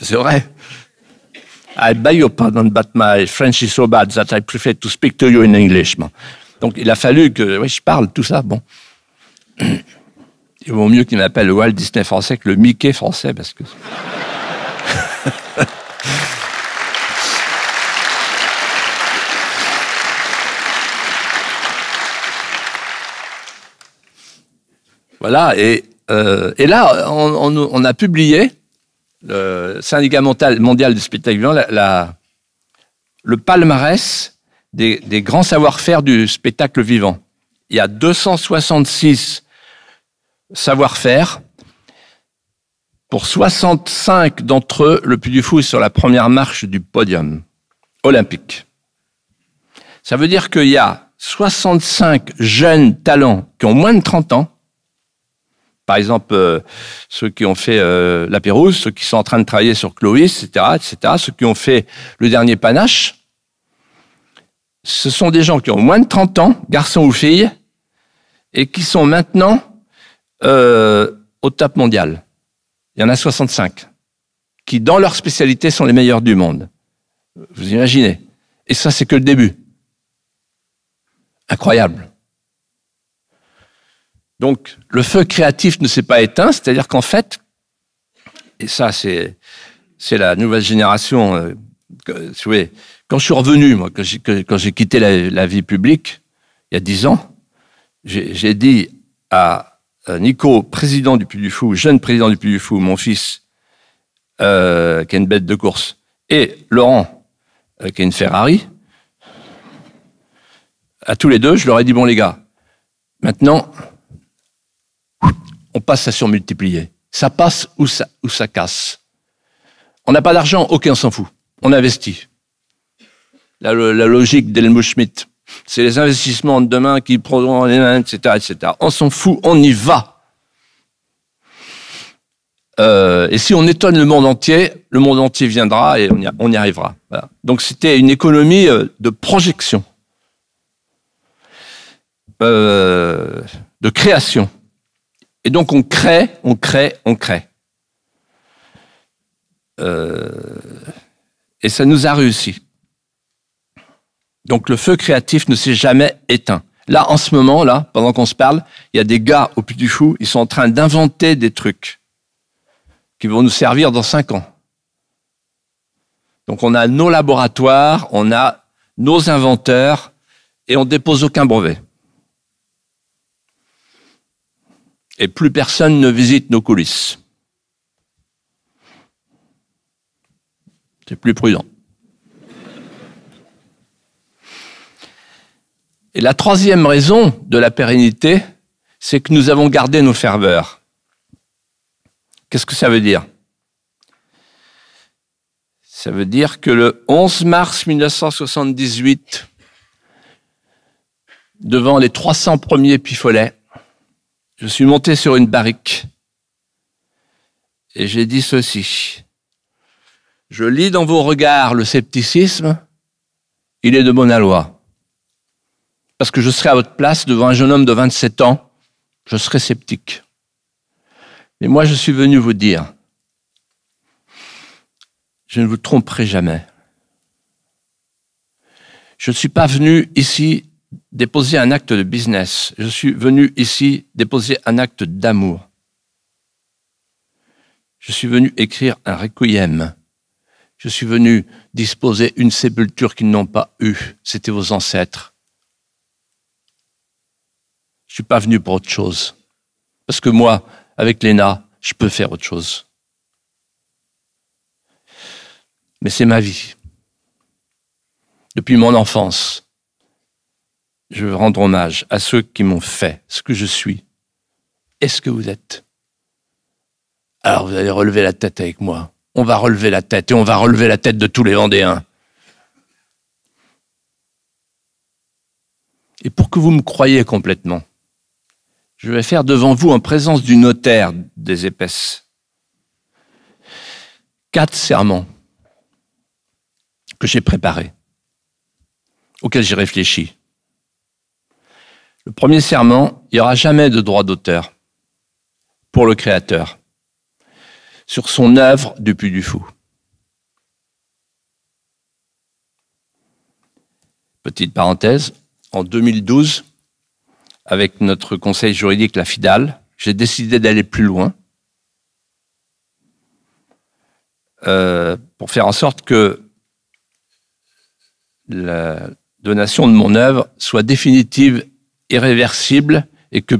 C'est vrai. I beg your pardon, but my French is so bad that I prefer to speak to you in English. Donc il a fallu que oui, je parle tout ça. Bon. Il vaut mieux qu'il m'appelle Walt Disney français que le Mickey français parce que. voilà, et, euh, et là, on, on, on a publié le syndicat mondial du spectacle vivant, le palmarès des, grands savoir-faire du spectacle vivant. Il y a 266 savoir-faire. Pour 65 d'entre eux, le plus du Fou est sur la première marche du podium olympique. Ça veut dire qu'il y a 65 jeunes talents qui ont moins de 30 ans par exemple, euh, ceux qui ont fait euh, la Pérouse, ceux qui sont en train de travailler sur Chloïs, etc., etc., ceux qui ont fait le dernier panache, ce sont des gens qui ont moins de 30 ans, garçons ou filles, et qui sont maintenant euh, au top mondial. Il y en a 65 qui, dans leur spécialité, sont les meilleurs du monde. Vous imaginez Et ça, c'est que le début. Incroyable. Donc le feu créatif ne s'est pas éteint, c'est-à-dire qu'en fait, et ça c'est c'est la nouvelle génération. Euh, quand je suis revenu, moi, quand j'ai quitté la, vie publique il y a dix ans, j'ai dit à euh, Nico, président du Puy du Fou, jeune président du Puy du Fou, mon fils, euh, qui est une bête de course, et Laurent, euh, qui est une Ferrari, à tous les deux, je leur ai dit bon les gars, maintenant on passe à surmultiplier. Ça passe ou ça, casse. On n'a pas d'argent, ok, on s'en fout. On investit. La, logique d'Elmo Schmidt, c'est les investissements de demain qui prendront les mains, etc., etc. On s'en fout, on y va. Euh, et si on étonne le monde entier, le monde entier viendra et on y, arrivera. Donc c'était une économie euh, de projection, euh, de création. Et donc on crée, on crée, on crée. Euh, et ça nous a réussi. Donc le feu créatif ne s'est jamais éteint. Là, en ce moment, là, pendant qu'on se parle, il y a des gars au Puy du Fou, ils sont en train d'inventer des trucs qui vont nous servir dans cinq ans. Donc on a nos laboratoires, on a nos inventeurs et on dépose aucun brevet. et plus personne ne visite nos coulisses. C'est plus prudent. Et la troisième raison de la pérennité, c'est que nous avons gardé nos ferveurs. Qu'est-ce que ça veut dire Ça veut dire que le 11 mars 1978, devant les 300 premiers pifolets, je suis monté sur une barrique et j'ai dit ceci. Je lis dans vos regards le scepticisme, il est de bon aloi. Parce que je serai à votre place devant un jeune homme de 27 ans, je serai sceptique. Mais moi, je suis venu vous dire, je ne vous tromperai jamais. Je ne suis pas venu ici déposer un acte de business. Je suis venu ici déposer un acte d'amour. Je suis venu écrire un requiem. Je suis venu disposer une sépulture qu'ils n'ont pas eue. C'était vos ancêtres. Je suis pas venu pour autre chose. Parce que moi, avec l'ENA, je peux faire autre chose. Mais c'est ma vie. Depuis mon enfance, je veux rendre hommage à ceux qui m'ont fait ce que je suis et ce que vous êtes. Alors vous allez relever la tête avec moi. On va relever la tête et on va relever la tête de tous les Vendéens. Et pour que vous me croyiez complètement, je vais faire devant vous en présence du notaire des épaisses quatre serments que j'ai préparés, auxquels j'ai réfléchi le premier serment, il n'y aura jamais de droit d'auteur pour le créateur sur son œuvre du Puy du Fou. Petite parenthèse, en 2012, avec notre conseil juridique, la FIDAL, j'ai décidé d'aller plus loin euh, pour faire en sorte que la donation de mon œuvre soit définitive irréversible et que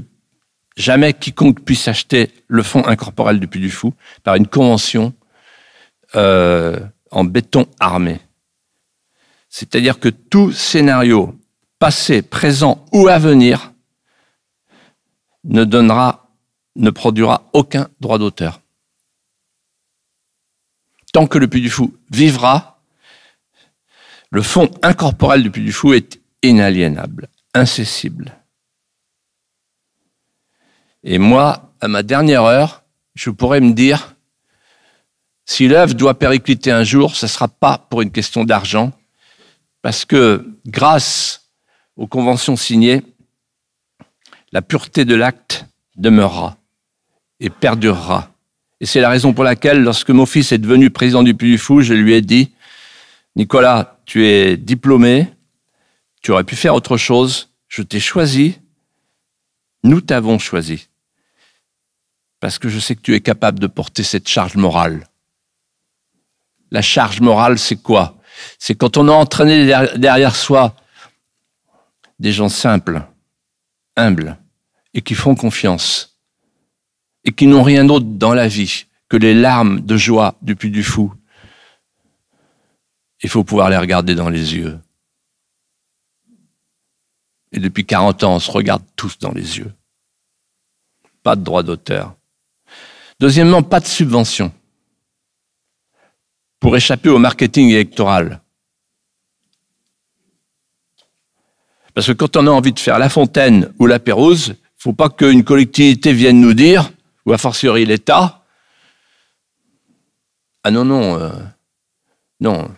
jamais quiconque puisse acheter le fonds incorporel du Puy du Fou par une convention euh, en béton armé. C'est-à-dire que tout scénario passé, présent ou à venir ne donnera, ne produira aucun droit d'auteur. Tant que le Puy du Fou vivra, le fonds incorporel du Puy du Fou est inaliénable, incessible. Et moi, à ma dernière heure, je pourrais me dire, si l'œuvre doit péricliter un jour, ce ne sera pas pour une question d'argent, parce que grâce aux conventions signées, la pureté de l'acte demeurera et perdurera. Et c'est la raison pour laquelle, lorsque mon fils est devenu président du Puy du Fou, je lui ai dit, Nicolas, tu es diplômé, tu aurais pu faire autre chose, je t'ai choisi, nous t'avons choisi parce que je sais que tu es capable de porter cette charge morale. La charge morale, c'est quoi C'est quand on a entraîné derrière soi des gens simples, humbles, et qui font confiance, et qui n'ont rien d'autre dans la vie que les larmes de joie du Puy du Fou. Il faut pouvoir les regarder dans les yeux. Et depuis 40 ans, on se regarde tous dans les yeux. Pas de droit d'auteur. Deuxièmement, pas de subvention pour échapper au marketing électoral. Parce que quand on a envie de faire la fontaine ou la pérouse, il faut pas qu'une collectivité vienne nous dire, ou a fortiori l'État, ah non, non, euh, non,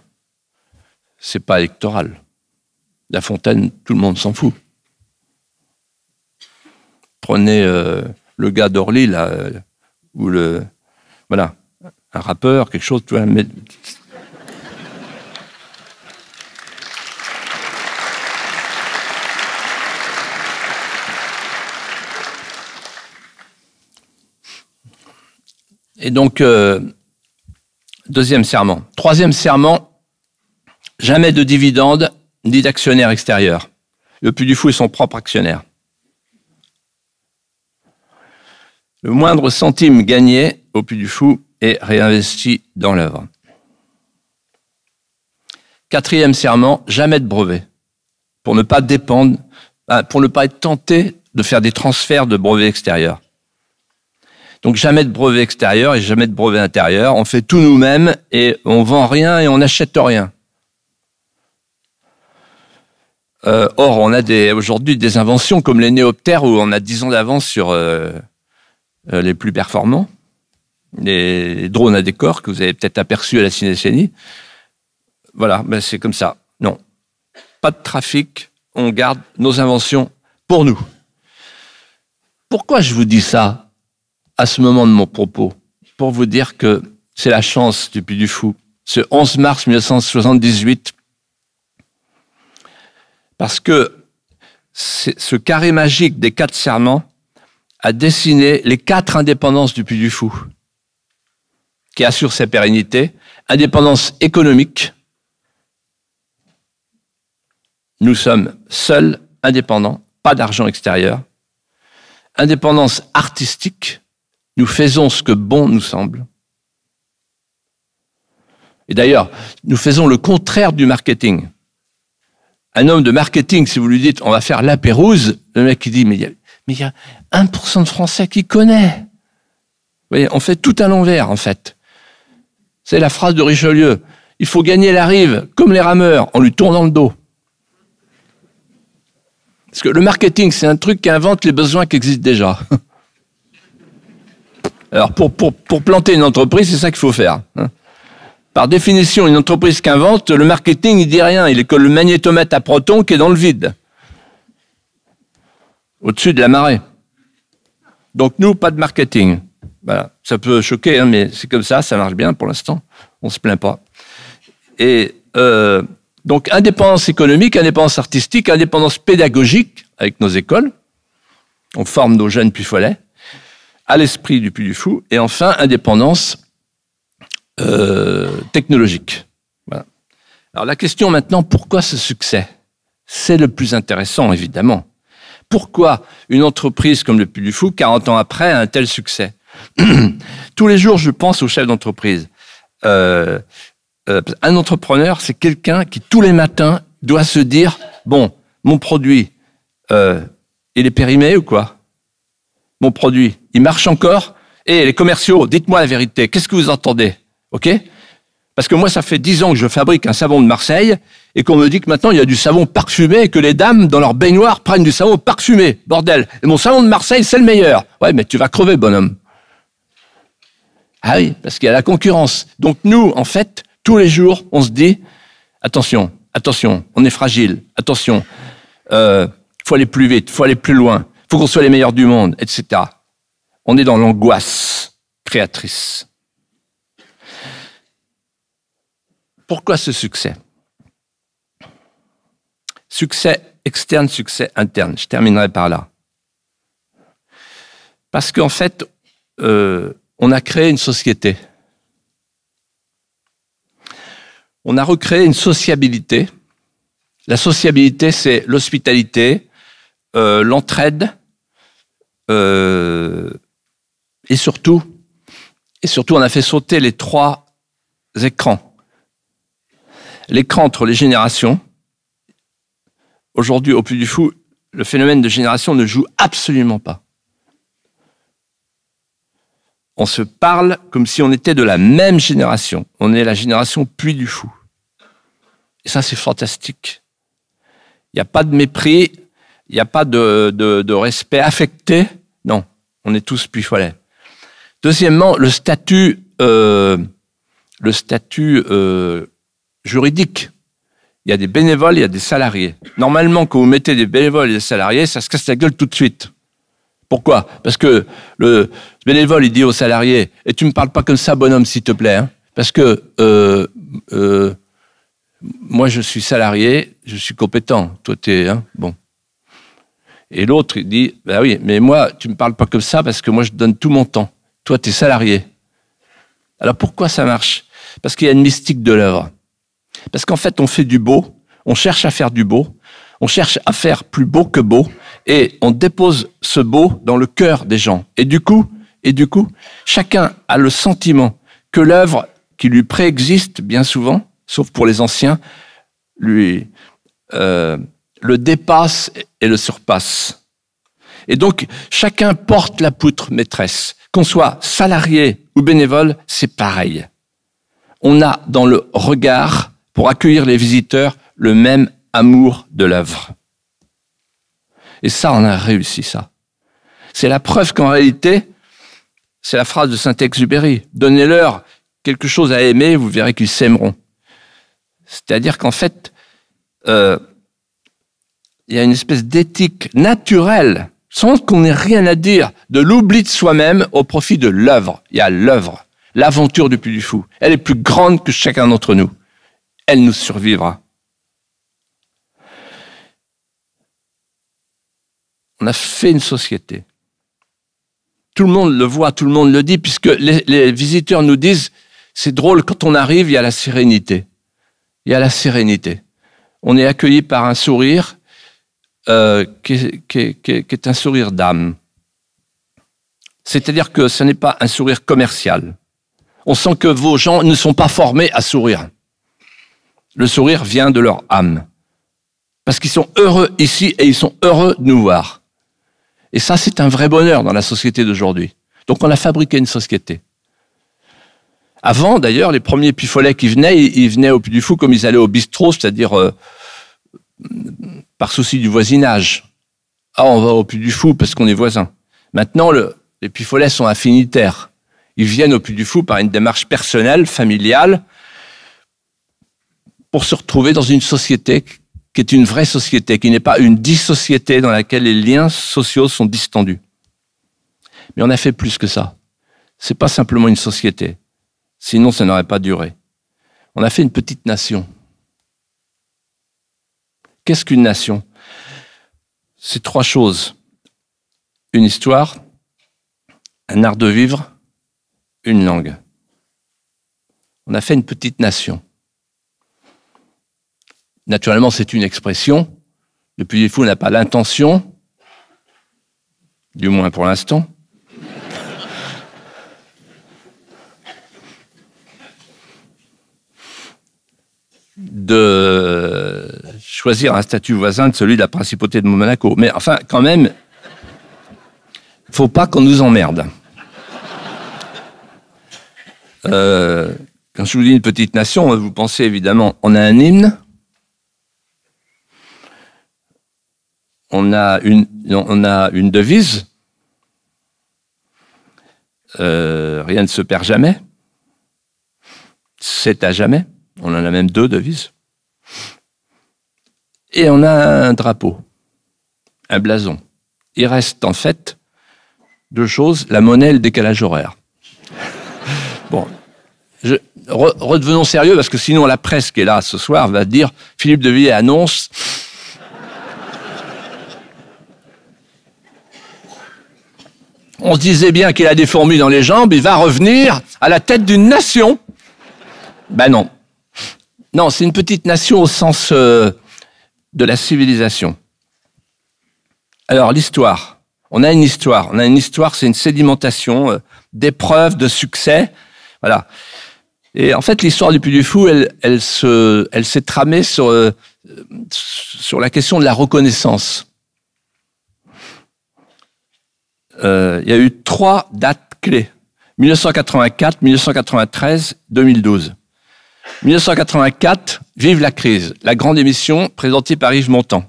c'est pas électoral. La fontaine, tout le monde s'en fout. Prenez euh, le gars d'Orly, là, euh, ou le. Voilà, un rappeur, quelque chose, tu Et donc, euh, deuxième serment. Troisième serment, jamais de dividendes ni d'actionnaire extérieur Le plus du fou est son propre actionnaire. Le moindre centime gagné au Puy du Fou est réinvesti dans l'œuvre. Quatrième serment, jamais de brevet, pour ne pas dépendre, euh, pour ne pas être tenté de faire des transferts de brevets extérieurs. Donc jamais de brevets extérieurs et jamais de brevets intérieurs. On fait tout nous-mêmes et on vend rien et on n'achète rien. Euh, or, on a aujourd'hui des inventions comme les néoptères où on a 10 ans d'avance sur, euh, euh, les plus performants, les drones à décor que vous avez peut-être aperçus à la Cinécénie. Voilà, ben c'est comme ça. Non, pas de trafic, on garde nos inventions pour nous. Pourquoi je vous dis ça à ce moment de mon propos Pour vous dire que c'est la chance du Puy du Fou. Ce 11 mars 1978, parce que ce carré magique des quatre serments a dessiné les quatre indépendances du Puy du Fou, qui assurent sa pérennité. Indépendance économique. Nous sommes seuls, indépendants, pas d'argent extérieur. Indépendance artistique. Nous faisons ce que bon nous semble. Et d'ailleurs, nous faisons le contraire du marketing. Un homme de marketing, si vous lui dites on va faire la Pérouse, le mec qui dit mais mais il y a 1% de Français qui connaît. Vous voyez, on fait tout à l'envers, en fait. C'est la phrase de Richelieu. Il faut gagner la rive, comme les rameurs, en lui tournant le dos. Parce que le marketing, c'est un truc qui invente les besoins qui existent déjà. Alors, pour, pour planter une entreprise, c'est ça qu'il faut faire. Hein. Par définition, une entreprise qui invente, le marketing, il dit rien. Il est que le magnétomètre à proton qui est dans le vide au-dessus de la marée. Donc nous, pas de marketing. Voilà. Ça peut choquer, hein, mais c'est comme ça, ça marche bien pour l'instant. On ne se plaint pas. Et euh, donc indépendance économique, indépendance artistique, indépendance pédagogique avec nos écoles. On forme nos jeunes puits à l'esprit du puits du Fou. Et enfin, indépendance euh, technologique. Alors la question maintenant, pourquoi ce succès C'est le plus intéressant, évidemment pourquoi une entreprise comme le Puy du Fou, 40 ans après, a un tel succès. Tous les jours, je pense au chef d'entreprise. Euh, euh, un entrepreneur, c'est quelqu'un qui, tous les matins, doit se dire, bon, mon produit, euh, il est périmé ou quoi Mon produit, il marche encore Et eh, les commerciaux, dites-moi la vérité, qu'est-ce que vous entendez OK parce que moi, ça fait dix ans que je fabrique un savon de Marseille et qu'on me dit que maintenant, il y a du savon parfumé et que les dames, dans leur baignoire, prennent du savon parfumé. Bordel. Et mon savon de Marseille, c'est le meilleur. Ouais, mais tu vas crever, bonhomme. Ah oui, parce qu'il y a la concurrence. Donc nous, en fait, tous les jours, on se dit, attention, attention, on est fragile, attention, il euh, faut aller plus vite, il faut aller plus loin, faut qu'on soit les meilleurs du monde, etc. On est dans l'angoisse créatrice. Pourquoi ce succès Succès externe, succès interne. Je terminerai par là. Parce qu'en fait, euh, on a créé une société. On a recréé une sociabilité. La sociabilité, c'est l'hospitalité, euh, l'entraide, euh, et surtout, et surtout, on a fait sauter les trois écrans l'écran entre les générations. Aujourd'hui, au plus du fou, le phénomène de génération ne joue absolument pas. On se parle comme si on était de la même génération. On est la génération Puy du Fou. Et ça, c'est fantastique. Il n'y a pas de mépris, il n'y a pas de, respect affecté. Non, on est tous Puyfolet. Deuxièmement, le statut, euh, le statut euh, juridique. Il y a des bénévoles, il y a des salariés. Normalement, quand vous mettez des bénévoles et des salariés, ça se casse la gueule tout de suite. Pourquoi Parce que le bénévole, il dit au salarié, et tu ne me parles pas comme ça, bonhomme, s'il te plaît, hein. parce que euh, euh, moi, je suis salarié, je suis compétent, toi, tu es... Hein, bon. Et l'autre, il dit, bah oui, mais moi, tu ne me parles pas comme ça, parce que moi, je donne tout mon temps. Toi, tu es salarié. Alors pourquoi ça marche Parce qu'il y a une mystique de l'œuvre. Parce qu'en fait, on fait du beau, on cherche à faire du beau, on cherche à faire plus beau que beau, et on dépose ce beau dans le cœur des gens. Et du coup, et du coup, chacun a le sentiment que l'œuvre qui lui préexiste bien souvent, sauf pour les anciens, lui euh, le dépasse et le surpasse. Et donc, chacun porte la poutre maîtresse. Qu'on soit salarié ou bénévole, c'est pareil. On a dans le regard pour accueillir les visiteurs le même amour de l'œuvre. Et ça, on a réussi ça. C'est la preuve qu'en réalité, c'est la phrase de Saint-Exupéry, donnez-leur quelque chose à aimer, vous verrez qu'ils s'aimeront. C'est-à-dire qu'en fait, euh, il y a une espèce d'éthique naturelle, sans qu'on ait rien à dire, de l'oubli de soi-même au profit de l'œuvre. Il y a l'œuvre, l'aventure du Puy du Fou. Elle est plus grande que chacun d'entre nous elle nous survivra. On a fait une société. Tout le monde le voit, tout le monde le dit, puisque les, visiteurs nous disent, c'est drôle, quand on arrive, il y a la sérénité. Il y a la sérénité. On est accueilli par un sourire euh, qui est un sourire d'âme. C'est-à-dire que ce n'est pas un sourire commercial. On sent que vos gens ne sont pas formés à sourire. Le sourire vient de leur âme. Parce qu'ils sont heureux ici et ils sont heureux de nous voir. Et ça, c'est un vrai bonheur dans la société d'aujourd'hui. Donc on a fabriqué une société. Avant, d'ailleurs, les premiers pifolets qui venaient, ils venaient au Puy du Fou comme ils allaient au bistrot, c'est-à-dire euh, par souci du voisinage. Ah, on va au Puy du Fou parce qu'on est voisins. Maintenant, les pifolets sont affinitaires. Ils viennent au Puy du Fou par une démarche personnelle, familiale, pour se retrouver dans une société qui est une vraie société, qui n'est pas une dissociété dans laquelle les liens sociaux sont distendus. Mais on a fait plus que ça. n'est pas simplement une société. Sinon, ça n'aurait pas duré. On a fait une petite nation. Qu'est-ce qu'une nation C'est trois choses. Une histoire, un art de vivre, une langue. On a fait une petite nation. Naturellement, c'est une expression. Le plus fou n'a pas l'intention, du moins pour l'instant, de choisir un statut voisin de celui de la principauté de Monaco. Mais enfin, quand même, faut pas qu'on nous emmerde. Euh, quand je vous dis une petite nation, vous pensez évidemment, on a un hymne, on a une, on a une devise. Euh, rien ne se perd jamais. C'est à jamais. On en a même deux devises. Et on a un drapeau, un blason. Il reste en fait deux choses, la monnaie et le décalage horaire. bon, je, redevenons sérieux parce que sinon la presse qui est là ce soir va dire Philippe Devilliers annonce On se disait bien qu'il a des fourmis dans les jambes, il va revenir à la tête d'une nation. Ben non. Non, c'est une petite nation au sens euh, de la civilisation. Alors, l'histoire. On a une histoire. On a une histoire, c'est une sédimentation euh, d'épreuves, de succès. Voilà. Et en fait, l'histoire du Puy du Fou, elle, elle, se, elle s'est tramée sur, euh, sur la question de la reconnaissance. Euh, il y a eu trois dates clés. 1984, 1993, 2012. 1984, Vive la crise, la grande émission présentée par Yves Montand.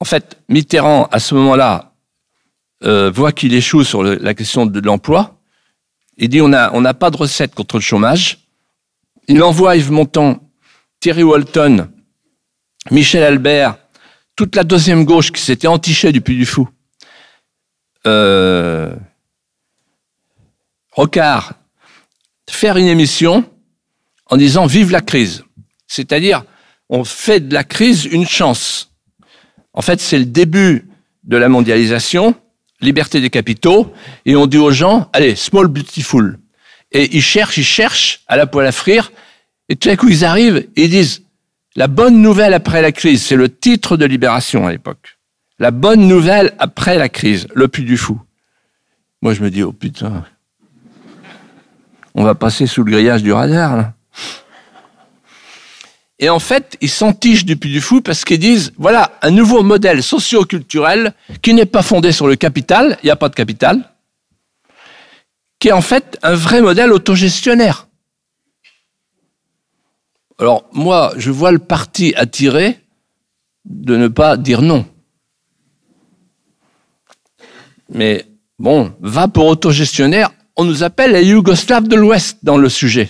En fait, Mitterrand, à ce moment-là, euh, voit qu'il échoue sur la question de l'emploi. Il dit on n'a pas de recette contre le chômage. Il envoie Yves Montand, Thierry Walton, Michel Albert, toute la deuxième gauche qui s'était entichée du Puy du Fou, euh, Rocard, faire une émission en disant vive la crise. C'est-à-dire, on fait de la crise une chance. En fait, c'est le début de la mondialisation, liberté des capitaux, et on dit aux gens, allez, small beautiful. Et ils cherchent, ils cherchent à la poêle à frire, et tout à coup ils arrivent ils disent, la bonne nouvelle après la crise, c'est le titre de Libération à l'époque. La bonne nouvelle après la crise, le puits du fou. Moi, je me dis, oh putain, on va passer sous le grillage du radar, là. Et en fait, ils s'entichent du puits du fou parce qu'ils disent, voilà, un nouveau modèle socio-culturel qui n'est pas fondé sur le capital, il n'y a pas de capital, qui est en fait un vrai modèle autogestionnaire. Alors moi, je vois le parti attiré de ne pas dire non. Mais bon, va pour autogestionnaire, on nous appelle les Yougoslaves de l'Ouest dans le sujet.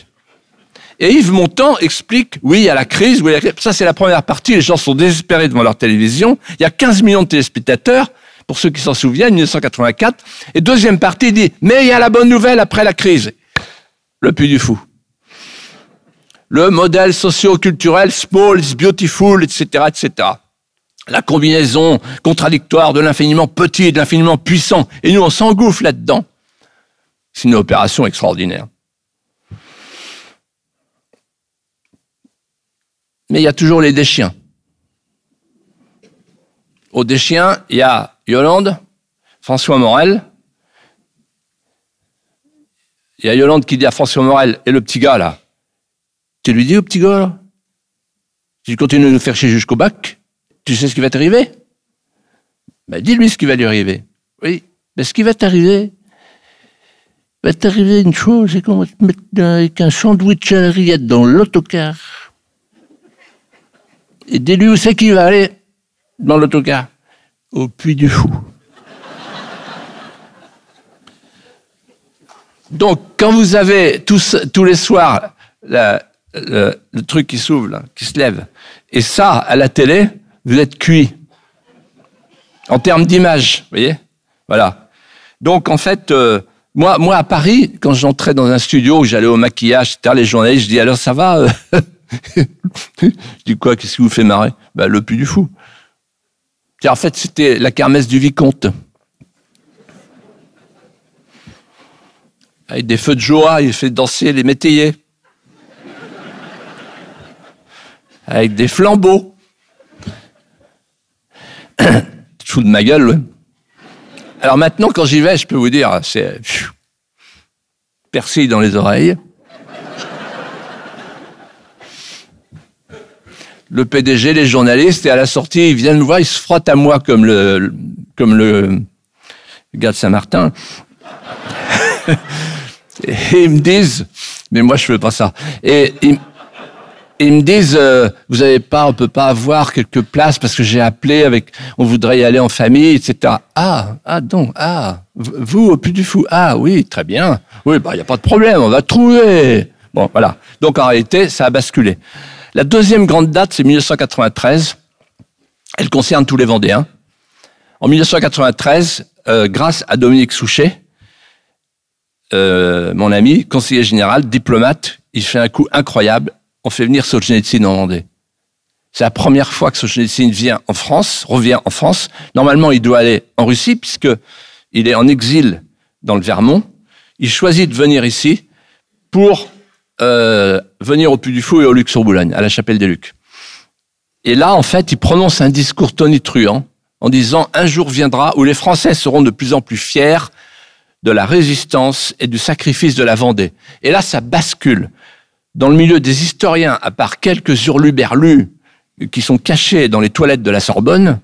Et Yves Montand explique, oui, à la crise, oui, la crise. ça c'est la première partie, les gens sont désespérés devant leur télévision, il y a 15 millions de téléspectateurs, pour ceux qui s'en souviennent, 1984, et deuxième partie, dit, mais il y a la bonne nouvelle après la crise, le puits du fou le modèle socio-culturel small beautiful, etc., etc. La combinaison contradictoire de l'infiniment petit et de l'infiniment puissant. Et nous, on s'engouffre là-dedans. C'est une opération extraordinaire. Mais il y a toujours les déchiens. Au déchiens, il y a Yolande, François Morel. Il y a Yolande qui dit à François Morel, et le petit gars là, tu lui dis au petit gars, si tu continues de nous faire chier jusqu'au bac, tu sais ce qui va t'arriver ben, Dis-lui ce qui va lui arriver. Oui, mais ben, ce qui va t'arriver, va t'arriver une chose, c'est qu'on va te mettre avec un sandwich à la rillette dans l'autocar. Et dis-lui où c'est qu'il va aller dans l'autocar. Au puits du fou. Donc, quand vous avez tous, tous les soirs la, le, truc qui s'ouvre, qui se lève. Et ça, à la télé, vous êtes cuit. En termes d'image, vous voyez Voilà. Donc, en fait, euh, moi, moi, à Paris, quand j'entrais dans un studio, où j'allais au maquillage, les journalistes, je dis alors ça va euh Je dis quoi Qu'est-ce qui vous fait marrer ben, Le puits du fou. Car en fait, c'était la kermesse du vicomte. Avec des feux de joie, il fait danser les métayers. avec des flambeaux. Je de ma gueule, ouais. Alors maintenant, quand j'y vais, je peux vous dire, c'est percé dans les oreilles. Le PDG, les journalistes, et à la sortie, ils viennent me voir, ils se frottent à moi comme le, comme le gars de Saint-Martin. et ils me disent, mais moi je veux pas ça. Et ils, ils me disent euh, vous n'avez pas on peut pas avoir quelques places parce que j'ai appelé avec on voudrait y aller en famille etc ah ah donc ah vous au plus du fou ah oui très bien oui bah il y a pas de problème on va trouver bon voilà donc en réalité ça a basculé la deuxième grande date c'est 1993 elle concerne tous les Vendéens en 1993 euh, grâce à Dominique Souchet euh, mon ami, conseiller général, diplomate, il fait un coup incroyable on fait venir Solzhenitsyn en Vendée. C'est la première fois que Solzhenitsyn vient en France, revient en France. Normalement, il doit aller en Russie puisque il est en exil dans le Vermont. Il choisit de venir ici pour euh, venir au Puy du Fou et au Luc-sur-Boulogne, à la Chapelle des Lucs. Et là, en fait, il prononce un discours tonitruant en disant un jour viendra où les Français seront de plus en plus fiers de la résistance et du sacrifice de la Vendée. Et là, ça bascule dans le milieu des historiens, à part quelques hurluberlus qui sont cachés dans les toilettes de la Sorbonne,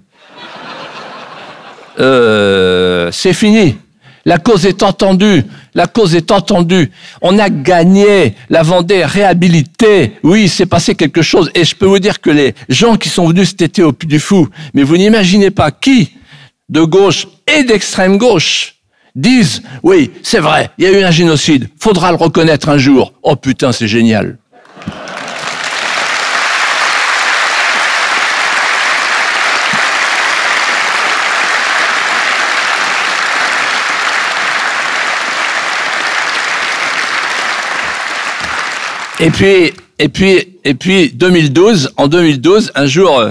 euh, c'est fini. La cause est entendue. La cause est entendue. On a gagné. La Vendée réhabilitée. Oui, c'est passé quelque chose. Et je peux vous dire que les gens qui sont venus cet été au Puy du Fou, mais vous n'imaginez pas qui, de gauche et d'extrême gauche, disent oui, c'est vrai, il y a eu un génocide, faudra le reconnaître un jour. Oh putain, c'est génial. Et puis, et puis, et puis, 2012, en 2012, un jour, euh,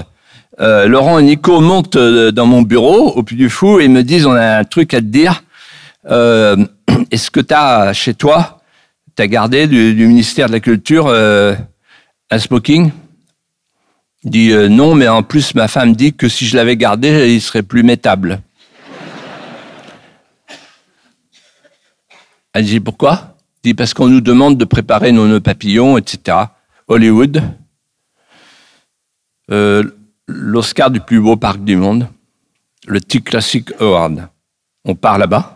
euh, Laurent et Nico montent euh, dans mon bureau au plus du Fou et me disent on a un truc à te dire. Euh, est-ce que tu as chez toi, tu as gardé du, ministère de la Culture euh, un smoking Il dit euh, non, mais en plus ma femme dit que si je l'avais gardé, il serait plus métable Elle dit pourquoi dit parce qu'on nous demande de préparer nos papillons, etc. Hollywood, l'Oscar du plus beau parc du monde, le tick Classic Award. On part là-bas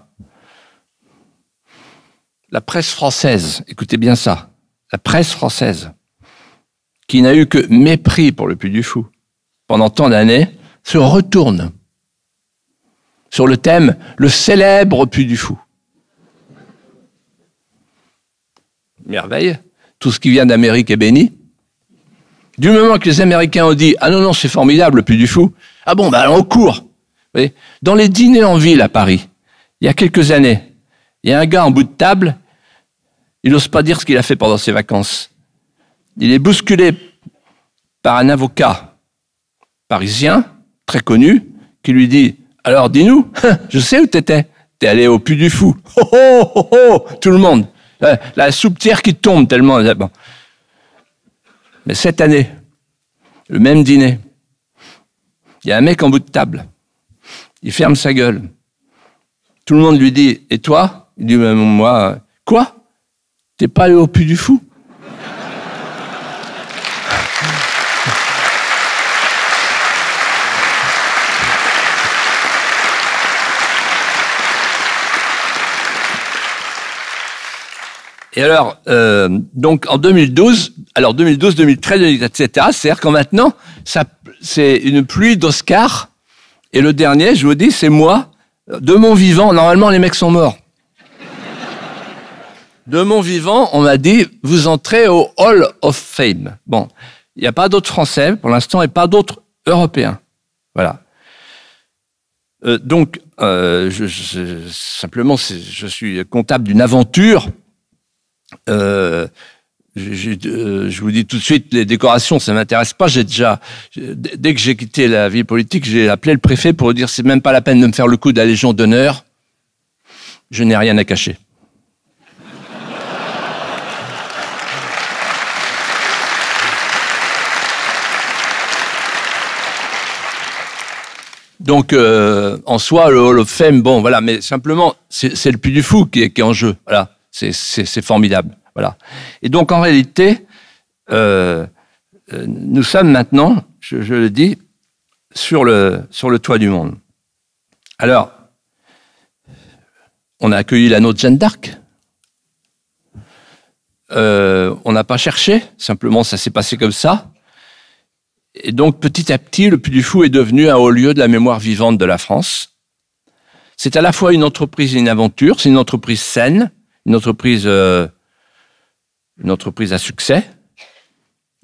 la presse française, écoutez bien ça, la presse française, qui n'a eu que mépris pour le Puy du Fou pendant tant d'années, se retourne sur le thème le célèbre Puy du Fou. Merveille, tout ce qui vient d'Amérique est béni. Du moment que les Américains ont dit Ah non, non, c'est formidable, le Puy du Fou, ah bon, bah ben, allons au cours. Dans les dîners en ville à Paris, il y a quelques années, il y a un gars en bout de table, il n'ose pas dire ce qu'il a fait pendant ses vacances. Il est bousculé par un avocat parisien, très connu, qui lui dit Alors dis-nous, je sais où t'étais. T'es allé au puits du fou. Oh, oh, oh, oh, Tout le monde. La, soupe tière qui tombe tellement. Mais cette année, le même dîner, il y a un mec en bout de table. Il ferme sa gueule. Tout le monde lui dit Et toi il dit, mais moi, quoi T'es pas allé au puits du fou Et alors, euh, donc en 2012, alors 2012, 2013, etc. C'est-à-dire qu'en maintenant, c'est une pluie d'Oscars. Et le dernier, je vous dis, c'est moi, de mon vivant. Normalement, les mecs sont morts. De mon vivant, on m'a dit, vous entrez au Hall of Fame. Bon, il n'y a pas d'autres Français pour l'instant et pas d'autres Européens. Voilà. Euh, donc, euh, je, simplement, je suis comptable d'une aventure. Euh, je, vous dis tout de suite, les décorations, ça m'intéresse pas. J'ai déjà, dès que j'ai quitté la vie politique, j'ai appelé le préfet pour dire c'est même pas la peine de me faire le coup de la Légion d'honneur. Je n'ai rien à cacher. Donc, euh, en soi, le Hall of Fame, bon, voilà, mais simplement, c'est le plus du fou qui est, en jeu. Voilà, c'est formidable. Voilà. Et donc, en réalité, euh, euh, nous sommes maintenant, je, le dis, sur le, sur le toit du monde. Alors, on a accueilli la note Jeanne d'Arc. on n'a pas cherché, simplement ça s'est passé comme ça. Et donc, petit à petit, le Puy du Fou est devenu un haut lieu de la mémoire vivante de la France. C'est à la fois une entreprise et une aventure. C'est une entreprise saine, une entreprise, euh, entreprise à succès,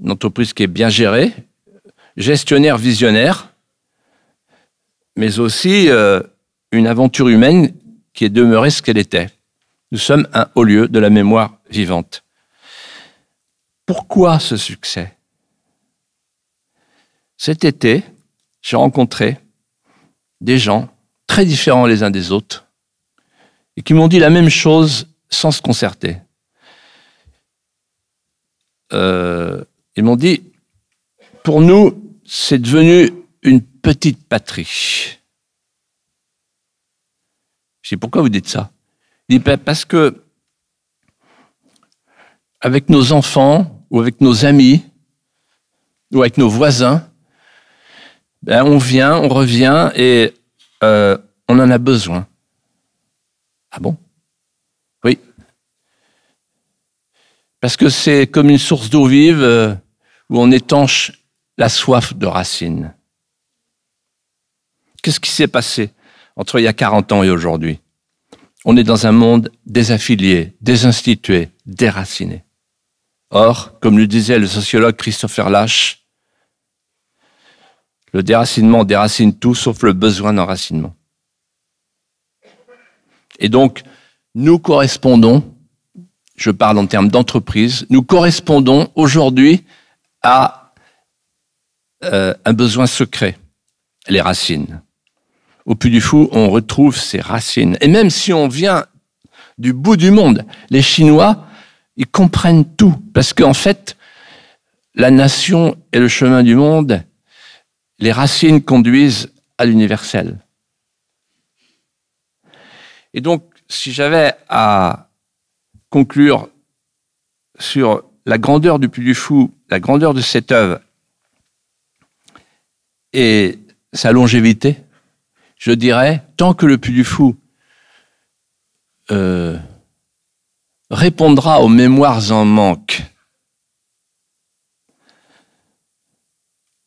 une entreprise qui est bien gérée, gestionnaire visionnaire, mais aussi euh, une aventure humaine qui est demeurée ce qu'elle était. Nous sommes un haut lieu de la mémoire vivante. Pourquoi ce succès cet été, j'ai rencontré des gens très différents les uns des autres et qui m'ont dit la même chose sans se concerter. Euh, ils m'ont dit, pour nous, c'est devenu une petite patrie. Je dis, pourquoi vous dites ça Ils disent, parce que avec nos enfants ou avec nos amis ou avec nos voisins, ben, on vient, on revient et euh, on en a besoin. Ah bon Oui. Parce que c'est comme une source d'eau vive euh, où on étanche la soif de racine. Qu'est-ce qui s'est passé entre il y a 40 ans et aujourd'hui On est dans un monde désaffilié, désinstitué, déraciné. Or, comme le disait le sociologue Christopher Lasch, le déracinement déracine tout sauf le besoin d'enracinement. Et donc, nous correspondons, je parle en termes d'entreprise, nous correspondons aujourd'hui à euh, un besoin secret, les racines. Au plus du fou, on retrouve ces racines. Et même si on vient du bout du monde, les Chinois, ils comprennent tout, parce qu'en fait, la nation et le chemin du monde les racines conduisent à l'universel. Et donc, si j'avais à conclure sur la grandeur du Puy du Fou, la grandeur de cette œuvre et sa longévité, je dirais, tant que le Puy du Fou euh, répondra aux mémoires en manque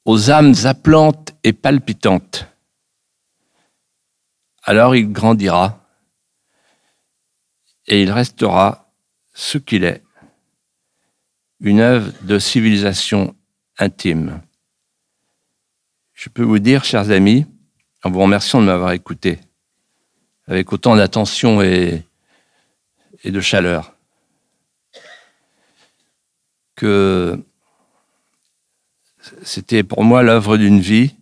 aux âmes aplantes et palpitantes. Alors il grandira et il restera ce qu'il est, une œuvre de civilisation intime. Je peux vous dire, chers amis, en vous remerciant de m'avoir écouté, avec autant d'attention et de chaleur, que c'était pour moi l'œuvre d'une vie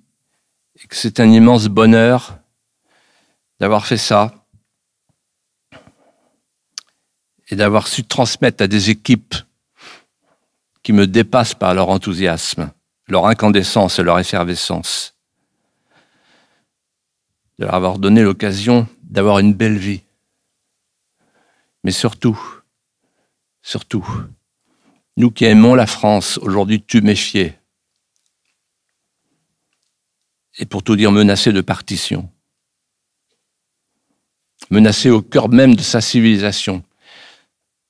et que c'est un immense bonheur d'avoir fait ça et d'avoir su transmettre à des équipes qui me dépassent par leur enthousiasme, leur incandescence et leur effervescence, de leur avoir donné l'occasion d'avoir une belle vie, mais surtout, surtout, nous qui aimons la France, aujourd'hui tu méfies et pour tout dire menacé de partition, menacé au cœur même de sa civilisation.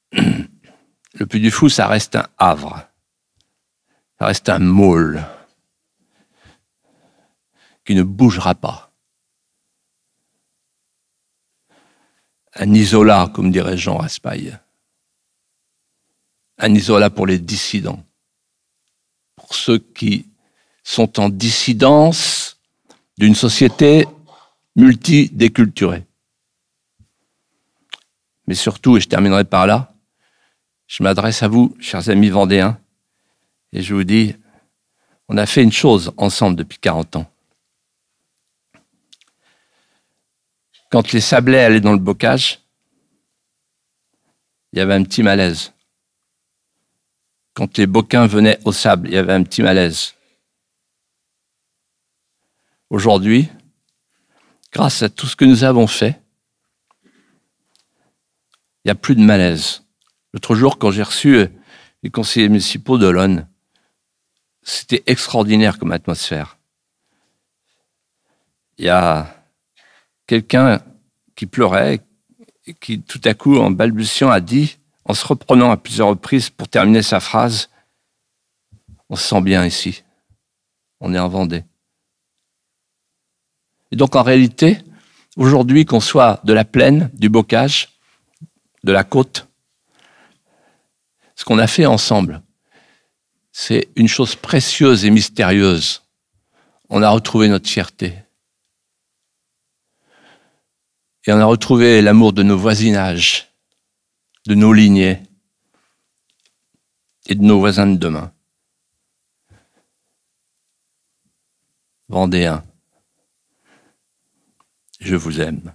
Le Puy du Fou, ça reste un havre, ça reste un môle qui ne bougera pas. Un isola, comme dirait Jean Raspail. Un isola pour les dissidents, pour ceux qui sont en dissidence d'une société multidéculturée. Mais surtout, et je terminerai par là, je m'adresse à vous, chers amis vendéens, et je vous dis, on a fait une chose ensemble depuis 40 ans. Quand les sablés allaient dans le bocage, il y avait un petit malaise. Quand les boquins venaient au sable, il y avait un petit malaise aujourd'hui, grâce à tout ce que nous avons fait, il n'y a plus de malaise. L'autre jour, quand j'ai reçu euh, les conseillers municipaux de l'ONE, c'était extraordinaire comme atmosphère. Il y a quelqu'un qui pleurait et qui, tout à coup, en balbutiant, a dit, en se reprenant à plusieurs reprises pour terminer sa phrase, on se sent bien ici. On est en Vendée. Et donc en réalité, aujourd'hui, qu'on soit de la plaine, du bocage, de la côte, ce qu'on a fait ensemble, c'est une chose précieuse et mystérieuse. On a retrouvé notre fierté. Et on a retrouvé l'amour de nos voisinages, de nos lignées et de nos voisins de demain. Vendéens, je vous aime.